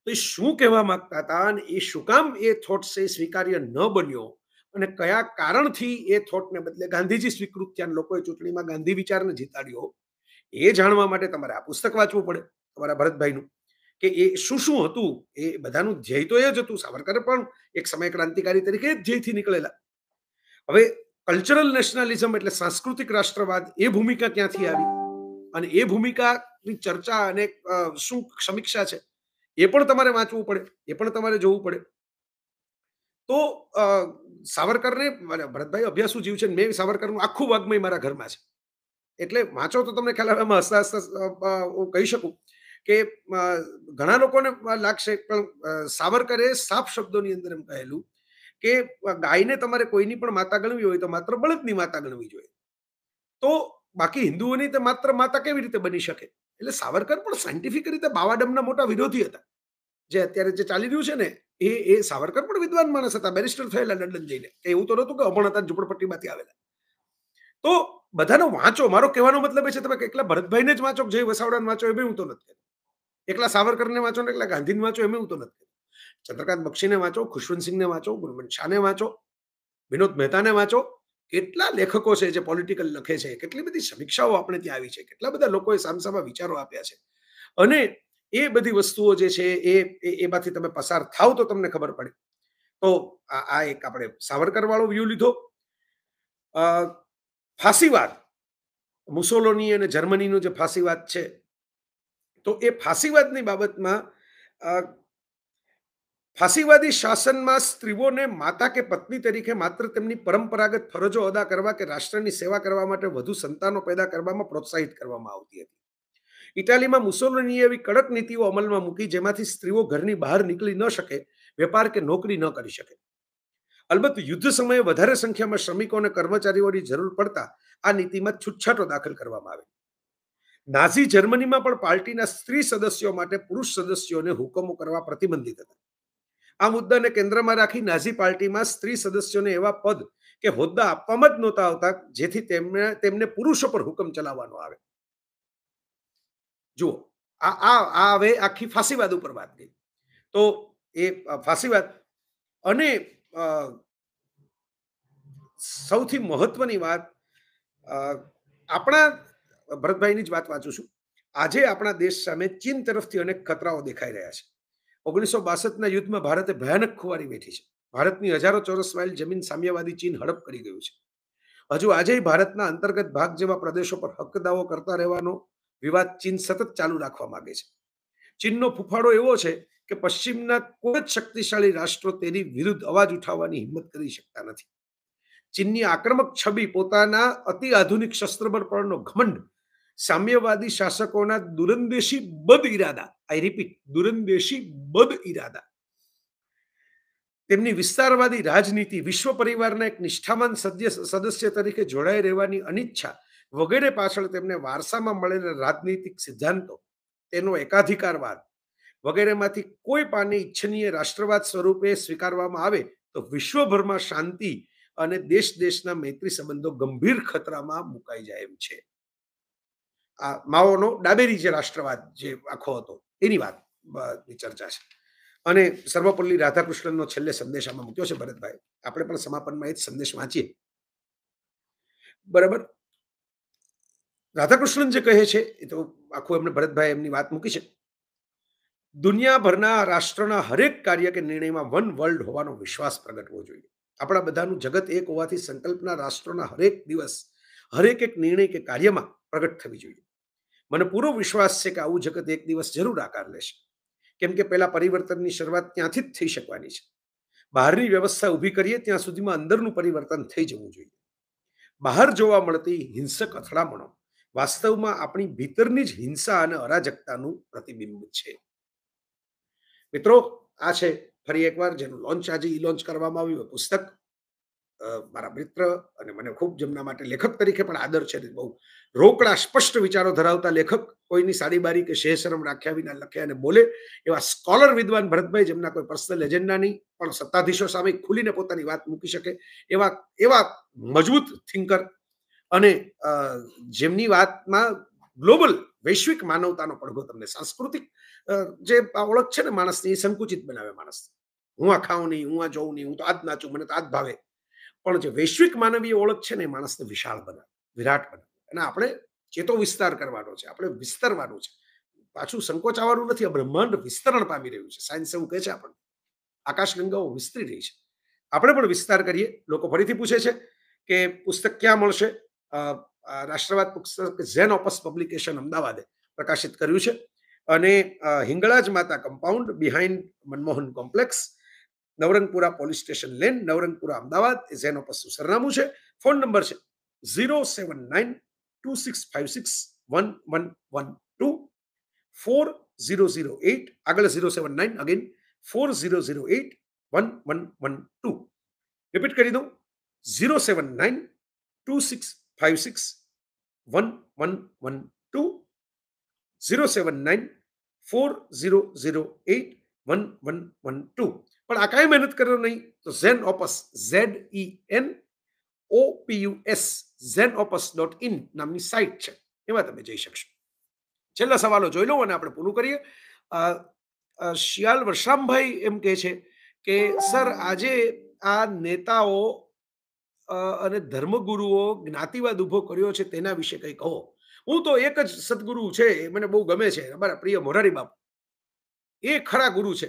Speaker 1: તો એ શું કહેવા માંગતા હતા અને એ શું કામ એ થોટ છે સ્વીકાર્ય ન બન્યો અને કયા કારણથી એ થોટને બદલે ગાંધીજી સ્વીકૃત થયા લોકોએ ચૂંટણીમાં ગાંધી વિચારને જીતાડ્યો એ જાણવા માટે તમારે આ પુસ્તક વાંચવું પડે તમારા ભરતભાઈનું કે એ શું શું હતું એ બધાનું ધ્યેય તો એ જ હતું સાવરકરે પણ એક સમય ક્રાંતિકારી તરીકે જ ધ્યેયથી નીકળેલા હવે કલ્ચરલ નેશનલિઝમ એટલે સાંસ્કૃતિક રાષ્ટ્રવાદ એ ભૂમિકા ક્યાંથી આવી અને એ ભૂમિકાની ચર્ચા અને શું સમીક્ષા છે એ પણ તમારે વાંચવું પડે એ પણ તમારે જોવું પડે તો સાવરકરને ભરતભાઈ અભ્યાસુ જીવ છે મેં સાવરકરનું આખું વાગ્મય મારા ઘરમાં છે એટલે વાંચો તો તમને ખ્યાલ આવે હસતા હસતા હું કહી શકું કે ઘણા લોકોને લાગશે પણ સાવરકરે સાફ શબ્દોની અંદર એમ કહેલું કે ગાયને તમારે કોઈની પણ માતા ગણવી હોય તો માત્ર બળદની માતા ગણવી જોઈએ તો બાકી હિન્દુઓની તે માત્ર માતા કેવી રીતે બની શકે એટલે સાવરકર પણ સાયન્ટિફિક રીતે બાવાડમના મોટા વિરોધી હતા જે અત્યારે જે ચાલી રહ્યું છે ને એ એ સાવરકર પણ વિદ્વાન માણસ હતા બેરિસ્ટર થયેલા લંડન જઈને એવું તો નહોતું કે અભણ હતા ઝૂંપડપટ્ટીમાંથી આવેલા તો બધાનો વાંચો મારો કહેવાનો મતલબ એ છે તમે એકલા ભરતભાઈને જ વાંચો જય વસાવડાને વાંચો એમ હું તો નથી એકલા સાવરકરને વાંચો ને એકલા ગાંધીને વાંચો એમ હું તો નથી ચંદ્રકાંત બક્ષીને વાંચો ખુશવંતસિંહને વાંચો ગુરુવંત શાહને વાંચો વિનોદ મહેતાને વાંચો કેટલા લેખકો છે જે પોલિટિકલ લખે છે કેટલી બધી સમીક્ષાઓ આપણે ત્યાં આવી છે કેટલા બધા લોકોએ સામસામા વિચારો આપ્યા છે અને એ બધી વસ્તુઓ જે છે એ એમાંથી તમે પસાર થાવ તો તમને ખબર પડે તો આ એક આપણે સાવરકર વાળો વ્યૂ લીધો ફાંસીવાદ મુસોલોની અને જર્મનીનો જે ફાંસીવાદ છે તો એ ફાંસીવાદની બાબતમાં ફાંસીવાદી શાસનમાં સ્ત્રીઓને માતા કે પત્ની તરીકે માત્ર તેમની પરંપરાગત ફરજો અદા કરવા કે રાષ્ટ્રની સેવા કરવા માટે વધુ સંતાનો પેદા કરવામાં પ્રોત્સાહિત કરવામાં આવતી હતી ઇટાલીમાં મુસોલિનીએ એવી કડક નીતિઓ અમલમાં મૂકી જેમાંથી સ્ત્રીઓ ઘરની બહાર નીકળી ન શકે વેપાર કે નોકરી ન કરી શકે અલબત્ત યુદ્ધ સમયે વધારે સંખ્યામાં શ્રમિકો અને કર્મચારીઓની જરૂર પડતા આ નીતિમાં છૂટછાટો દાખલ કરવામાં આવે નાઝી જર્મનીમાં પણ પાર્ટીના સ્ત્રી સદસ્યો માટે પુરુષ સદસ્યોને હુકમો કરવા પ્રતિબંધિત હતા આ મુદ્દાને કેન્દ્રમાં રાખી નાઝી પાર્ટીમાં સ્ત્રી સદસ્યોને એવા પદ કે હોદ્દા આપવામાં જ નહોતા આવતા જેથી તેમણે તેમને પુરુષો પર હુકમ ચલાવવાનો આવે જુઓ આ આ હવે આખી ફાંસીવાદ ઉપર વાત ગઈ તો એ ફાંસીવાદ અને સૌથી મહત્વની વાત આપણા ભરતભાઈની જ વાત વાંચું છું આજે આપણા દેશ સામે ચીન તરફથી અનેક ખતરાઓ દેખાઈ રહ્યા છે ઓગણીસો બાસઠના યુદ્ધમાં ભારતે ભયાનક ખુવારી બેઠી છે ભારતની હજારો ચોરસ માઇલ જમીન સામ્યવાદી ચીન હડપ કરી ગયું છે હજુ આજે ભારતના અંતર્ગત ભાગ જેવા પ્રદેશો પર હક દાવો કરતા રહેવાનો વિવાદ ચીન સતત ચાલુ રાખવા માંગે છે ચીનનો ફૂફાડો એવો છે કે પશ્ચિમના કોઈ જ શક્તિશાળી રાષ્ટ્રો તેની વિરુદ્ધ અવાજ ઉઠાવવાની હિંમત કરી શકતા નથી ચીનની આક્રમક છબી પોતાના અતિ આધુનિક શસ્ત્રબળ પરનો ઘમંડ સામ્યવાદી શાસકોના દુરંદેશી બદ ઈરાદા આઈ રિપીટ દુરંદેશી બદ ઈરાદા તેમની વિસ્તારવાદી રાજનીતિ વિશ્વ પરિવારના એક નિષ્ઠાવાન સદસ્ય તરીકે જોડાઈ રહેવાની અનિચ્છા વગેરે પાછળ તેમને વારસામાં મળેલા રાજનીતિક સિદ્ધાંતો તેનો એકાધિકારવાદ વગેરેમાંથી કોઈ પાને ઈચ્છનીય રાષ્ટ્રવાદ સ્વરૂપે સ્વીકારવામાં આવે તો વિશ્વભરમાં શાંતિ અને દેશ દેશના મૈત્રી સંબંધો ગંભીર ખતરામાં મુકાઈ જાય એમ છે આ માઓનો ડાબેરી જે રાષ્ટ્રવાદ જે આખો હતો એની વાત ચર્ચા છે અને સર્વપલ્લી રાધાકૃષ્ણનો છેલ્લે સંદેશ આમાં મૂક્યો છે ભરતભાઈ આપણે પણ સમાપનમાં એ જ સંદેશ વાંચીએ બરાબર રાધાકૃષ્ણન જે કહે છે એ તો આખું એમને ભરતભાઈ એમની વાત મૂકી છે દુનિયાભરના રાષ્ટ્રના હરેક કાર્ય કે નિર્ણયમાં વન વર્લ્ડ હોવાનો વિશ્વાસ પ્રગટવો જોઈએ આપણા બધાનું જગત એક હોવાથી સંકલ્પના રાષ્ટ્રોના હરેક દિવસ હરેક એક નિર્ણય કે કાર્યમાં પ્રગટ થવી જોઈએ મને પૂરો વિશ્વાસ છે કે આવું જગત એક દિવસ જરૂર આકાર લેશે કેમ કે પહેલા પરિવર્તનની શરૂઆત ત્યાંથી જ થઈ શકવાની છે બહારની વ્યવસ્થા ઊભી કરીએ ત્યાં સુધીમાં અંદરનું પરિવર્તન થઈ જવું જોઈએ બહાર જોવા મળતી હિંસક અથડામણો વાસ્તવમાં આપણી ભીતરની જ હિંસા અને અરાજકતાનું પ્રતિબિંબ છે મિત્રો આ છે ફરી એકવાર જેનું લોન્ચ આજે ઈ લોન્ચ કરવામાં આવ્યું પુસ્તક મારા મિત્ર અને મને ખૂબ જેમના માટે લેખક તરીકે પણ આદર છે બહુ રોકડા સ્પષ્ટ વિચારો ધરાવતા લેખક કોઈની બારી કે શેહશરમ રાખ્યા વિના લખે અને બોલે એવા સ્કોલર વિદ્વાન ભરતભાઈ જેમના કોઈ પર્સનલ એજન્ડા નહીં પણ સત્તાધીશો સામે ખુલીને પોતાની વાત મૂકી શકે એવા એવા મજબૂત થિંકર અને જેમની વાતમાં ગ્લોબલ વૈશ્વિક માનવતાનો પડઘો તમને સાંસ્કૃતિક જે ઓળખ છે ને માણસની એ સંકુચિત બનાવે માણસ હું આ ખાઉં નહીં હું આ જોઉં નહીં હું તો આજ નાચું મને તો આજ ભાવે પણ જે વૈશ્વિક માનવીય ઓળખ છે ને એ માણસને વિશાળ બનાવે વિરાટ બનાવે અને આપણે ચેતો વિસ્તાર કરવાનો છે આપણે વિસ્તરવાનું છે પાછું સંકોચાવાનું નથી આ બ્રહ્માંડ વિસ્તરણ પામી રહ્યું છે સાયન્સ એવું કહે છે આપણને આકાશગંગાઓ વિસ્તરી રહી છે આપણે પણ વિસ્તાર કરીએ લોકો ફરીથી પૂછે છે કે પુસ્તક ક્યાં મળશે રાષ્ટ્રવાદ પુસ્તક ઝેન ઓપસ પબ્લિકેશન અમદાવાદે પ્રકાશિત કર્યું છે અને Hinglaj Mata compound behind Manmohan complex Navrangpura police station lane Navrangpura Ahmedabad એ ઝેનો પસ્તુ સરનામું છે ફોન નંબર છે zero seven nine two six five six one one one two four zero zero eight આગળ zero seven nine again four zero zero eight one one one two repeat કરી દઉં zero seven nine two six five six one one one two zero seven nine four zero zero eight one one one two પણ આ કાંઈ મહેનત કર્યો નહીં તો Zen Opus Z E N O P U S Zen Opus dot in નામની site છે એમાં તમે જઈ શકશો છેલ્લા સવાલો જોઈ લો અને આપણે પૂરું કરીએ શિયાલ વર્ષામભાઈ એમ કહે છે કે સર આજે આ નેતાઓ અને ધર્મગુરુઓ જ્ઞાતિવાદ ઉભો કર્યો છે તેના વિશે કંઈ કહો હું તો એક જ સદગુરુ છે મને બહુ ગમે છે અમારા પ્રિય મોરારી બાપુ એ ખરા ગુરુ છે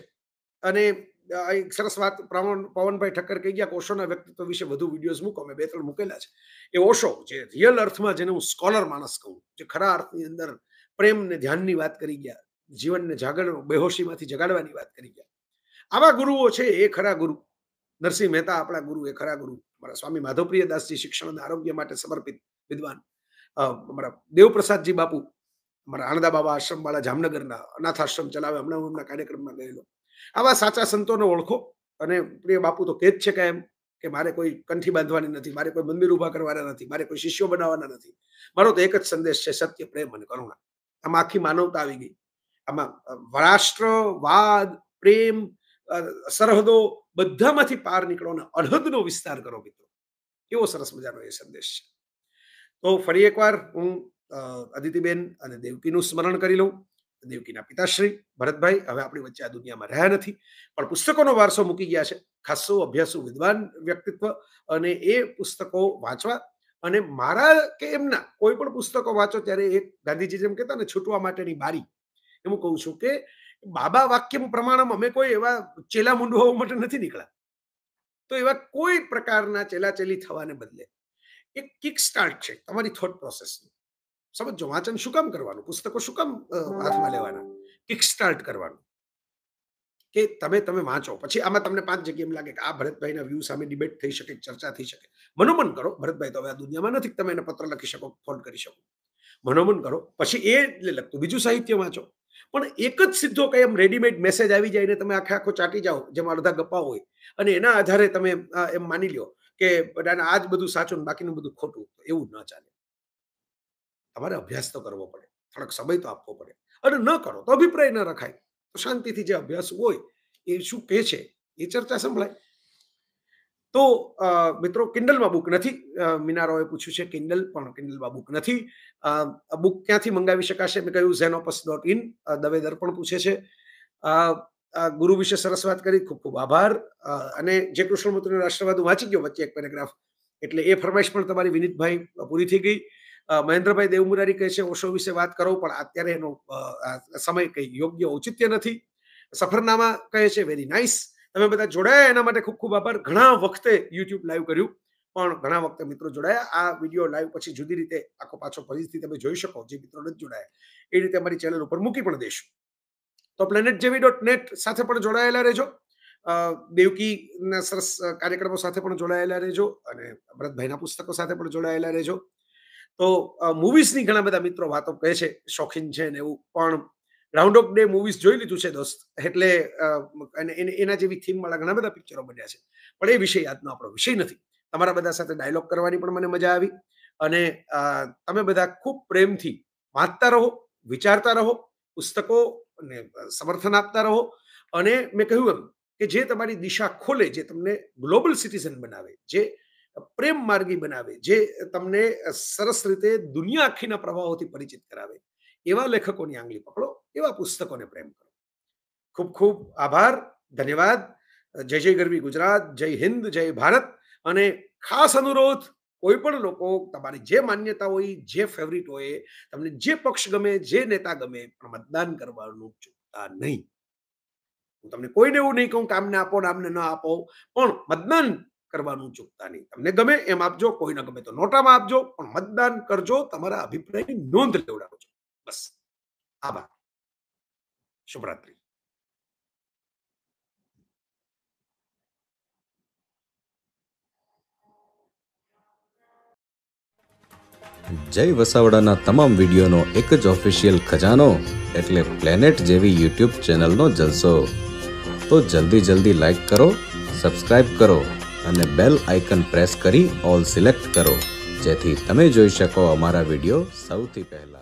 Speaker 1: અને એક સરસ વાત પ્રવણ પવનભાઈ ઠક્કર કહી ગયા કે ઓશોના વ્યક્તિત્વ વિશે વધુ વિડીયોઝ મૂકો મેં બે ત્રણ મૂકેલા છે એ ઓશો જે રિયલ અર્થમાં જેને હું સ્કોલર માણસ કહું જે ખરા અર્થની અંદર પ્રેમ ને ધ્યાનની વાત કરી ગયા જીવનને જાગર બેહોશીમાંથી જગાડવાની વાત કરી ગયા આવા ગુરુઓ છે એ ખરા ગુરુ નરસિંહ મહેતા આપણા ગુરુ એ ખરા ગુરુ મારા સ્વામી માધવપ્રિય દાસજી શિક્ષણ અને આરોગ્ય માટે સમર્પિત વિદ્વાન અમારા દેવપ્રસાદજી બાપુ અમારા આણંદા બાબા આશ્રમવાળા જામનગરના અનાથ આશ્રમ ચલાવે હમણાં હું એમના કાર્યક્રમમાં ગયેલો આવા સાચા સંતોને ઓળખો અને પ્રિય બાપુ તો કહે છે કે એમ કે મારે કોઈ કંઠી બાંધવાની નથી મારે કોઈ મંદિર ઊભા કરવાના નથી મારે કોઈ શિષ્યો બનાવવાના નથી મારો તો એક જ સંદેશ છે સત્ય પ્રેમ અને કરુણા આમાં આખી માનવતા આવી ગઈ આમાં રાષ્ટ્ર વાદ પ્રેમ સરહદો બધામાંથી પાર નીકળો અને અડહદનો વિસ્તાર કરો મિત્રો એવો સરસ મજાનો એ સંદેશ છે તો ફરી એકવાર હું અદિતિબેન અને દેવકીનું સ્મરણ કરી લઉં દેવકીના પિતાશ્રી ભરતભાઈ હવે આપણી વચ્ચે આ દુનિયામાં રહ્યા નથી પણ પુસ્તકોનો વારસો મૂકી ગયા છે ખાસ્સો અભ્યાસુ વિદ્વાન વ્યક્તિત્વ અને એ પુસ્તકો વાંચવા અને મારા કે એમના કોઈ પણ પુસ્તકો વાંચો ત્યારે એ ગાંધીજી જેમ કહેતા ને છૂટવા માટેની બારી એ હું કહું છું કે બાબા વાક્યમ પ્રમાણમ અમે કોઈ એવા ચેલા મુંડવા માટે નથી નીકળ્યા તો એવા કોઈ પ્રકારના ચેલાચેલી થવાને બદલે એક કિક સ્ટાર્ટ છે તમારી થોટ પ્રોસેસની સમજો વાંચન શું કામ કરવાનું પુસ્તકો શું કામ હાથમાં લેવાના કિક સ્ટાર્ટ કરવાનું કે તમે તમે વાંચો પછી આમાં તમને પાંચ જગ્યાએ એમ લાગે કે આ ભરતભાઈના વ્યૂ સામે ડિબેટ થઈ શકે ચર્ચા થઈ શકે મનોમન કરો ભરતભાઈ તો હવે આ દુનિયામાં નથી તમે એને પત્ર લખી શકો ફોન કરી શકો મનોમન કરો પછી એ લખતું બીજું સાહિત્ય વાંચો પણ એક જ સીધો કઈ એમ રેડીમેડ મેસેજ આવી જાય ને તમે આખે આખો ચાટી જાઓ જેમાં અડધા ગપ્પા હોય અને એના આધારે તમે એમ માની લ્યો કે બધાને આ જ બધું સાચું ને બાકીનું બધું ખોટું એવું ન ચાલે તમારે અભ્યાસ તો કરવો પડે થોડોક સમય તો આપવો પડે અને ન કરો તો અભિપ્રાય ન રખાય તો શાંતિથી જે અભ્યાસ હોય એ શું કહે છે એ ચર્ચા સંભળાય તો મિત્રો કિન્ડલમાં બુક નથી મિનારોએ પૂછ્યું છે કિન્ડલ પણ કિન્ડલમાં બુક નથી બુક ક્યાંથી મંગાવી શકાશે મેં કહ્યું ઝેનોપસ ડોટ ઇન દવેદર પણ પૂછે છે ગુરુ વિશે સરસ વાત કરી ખૂબ ખૂબ આભાર અને જે કૃષ્ણમૂર્તિનો રાષ્ટ્રવાદ વાંચી ગયો વચ્ચે એક પેરેગ્રાફ એટલે એ ફરમાઈશ પણ તમારી વિનીતભાઈ પૂરી થઈ ગઈ મહેન્દ્રભાઈ દેવમુરારી કહે છે ઓશો વિશે વાત કરો પણ અત્યારે એનો સમય કઈ યોગ્ય ઔચિત્ય નથી સફરનામા કહે છે વેરી નાઇસ તમે બધા જોડાયા એના માટે ખૂબ ખૂબ આભાર ઘણા વખતે યુટ્યુબ લાઈવ કર્યું પણ ઘણા વખતે મિત્રો જોડાયા આ વિડીયો લાઈવ પછી જુદી રીતે આખો પાછો ફરીથી તમે જોઈ શકો જે મિત્રો નથી જોડાયા એ રીતે અમારી ચેનલ ઉપર મૂકી પણ દેશું તો પ્લેનેટ જેવી ડોટ નેટ સાથે પણ જોડાયેલા રહેજો દેવકીના સરસ કાર્યક્રમો સાથે પણ જોડાયેલા રહેજો અને ભરતભાઈના પુસ્તકો સાથે પણ જોડાયેલા રહેજો તો મૂવીઝની ઘણા બધા મિત્રો વાતો કહે છે શોખીન છે ને એવું પણ રાઉન્ડ ઓફ ડે મૂવીઝ જોઈ લીધું છે દોસ્ત એટલે એના જેવી થીમવાળા ઘણા બધા પિક્ચરો બન્યા છે પણ એ વિષય આજનો આપણો વિષય નથી તમારા બધા સાથે ડાયલોગ કરવાની પણ મને મજા આવી અને તમે બધા ખૂબ પ્રેમથી વાંચતા રહો વિચારતા રહો પુસ્તકો અને સમર્થન આપતા રહો અને મેં કહ્યું એમ કે જે તમારી દિશા ખોલે જે તમને ગ્લોબલ સિટીઝન બનાવે જે પ્રેમ માર્ગી બનાવે જે તમને સરસ રીતે દુનિયા આખીના પ્રભાવોથી પરિચિત કરાવે એવા લેખકોની આંગળી પકડો એવા પુસ્તકોને પ્રેમ કરો ખૂબ ખૂબ આભાર ધન્યવાદ જય જય ગરવી ગુજરાત જય હિન્દ જય ભારત અને ખાસ અનુરોધ કોઈ પણ લોકો તમારી જે માન્યતા હોય જે ફેવરિટ હોય તમને જે પક્ષ ગમે જે નેતા ગમે પણ મતદાન કરવાનું ચૂકતા નહીં હું તમને કોઈને એવું નહીં કહું કામને આપો નામને ન આપો પણ મતદાન કરવાનું ચૂકતા નહીં તમને ગમે એમ આપજો કોઈ ન ગમે તો નોટામાં આપજો પણ મતદાન કરજો તમારા અભિપ્રાયની નોંધ લેવડાવજો બસ આભાર શુભરાત્રી જય વસાવડાના તમામ વિડીયોનો એક જ ઓફિશિયલ ખજાનો એટલે પ્લેનેટ જેવી યુટ્યુબ ચેનલનો જલસો તો જલ્દી જલ્દી લાઈક કરો સબસ્ક્રાઈબ કરો અને બેલ આઇકન પ્રેસ કરી ઓલ સિલેક્ટ કરો જેથી તમે જોઈ શકો અમારા વિડીયો સૌથી પહેલાં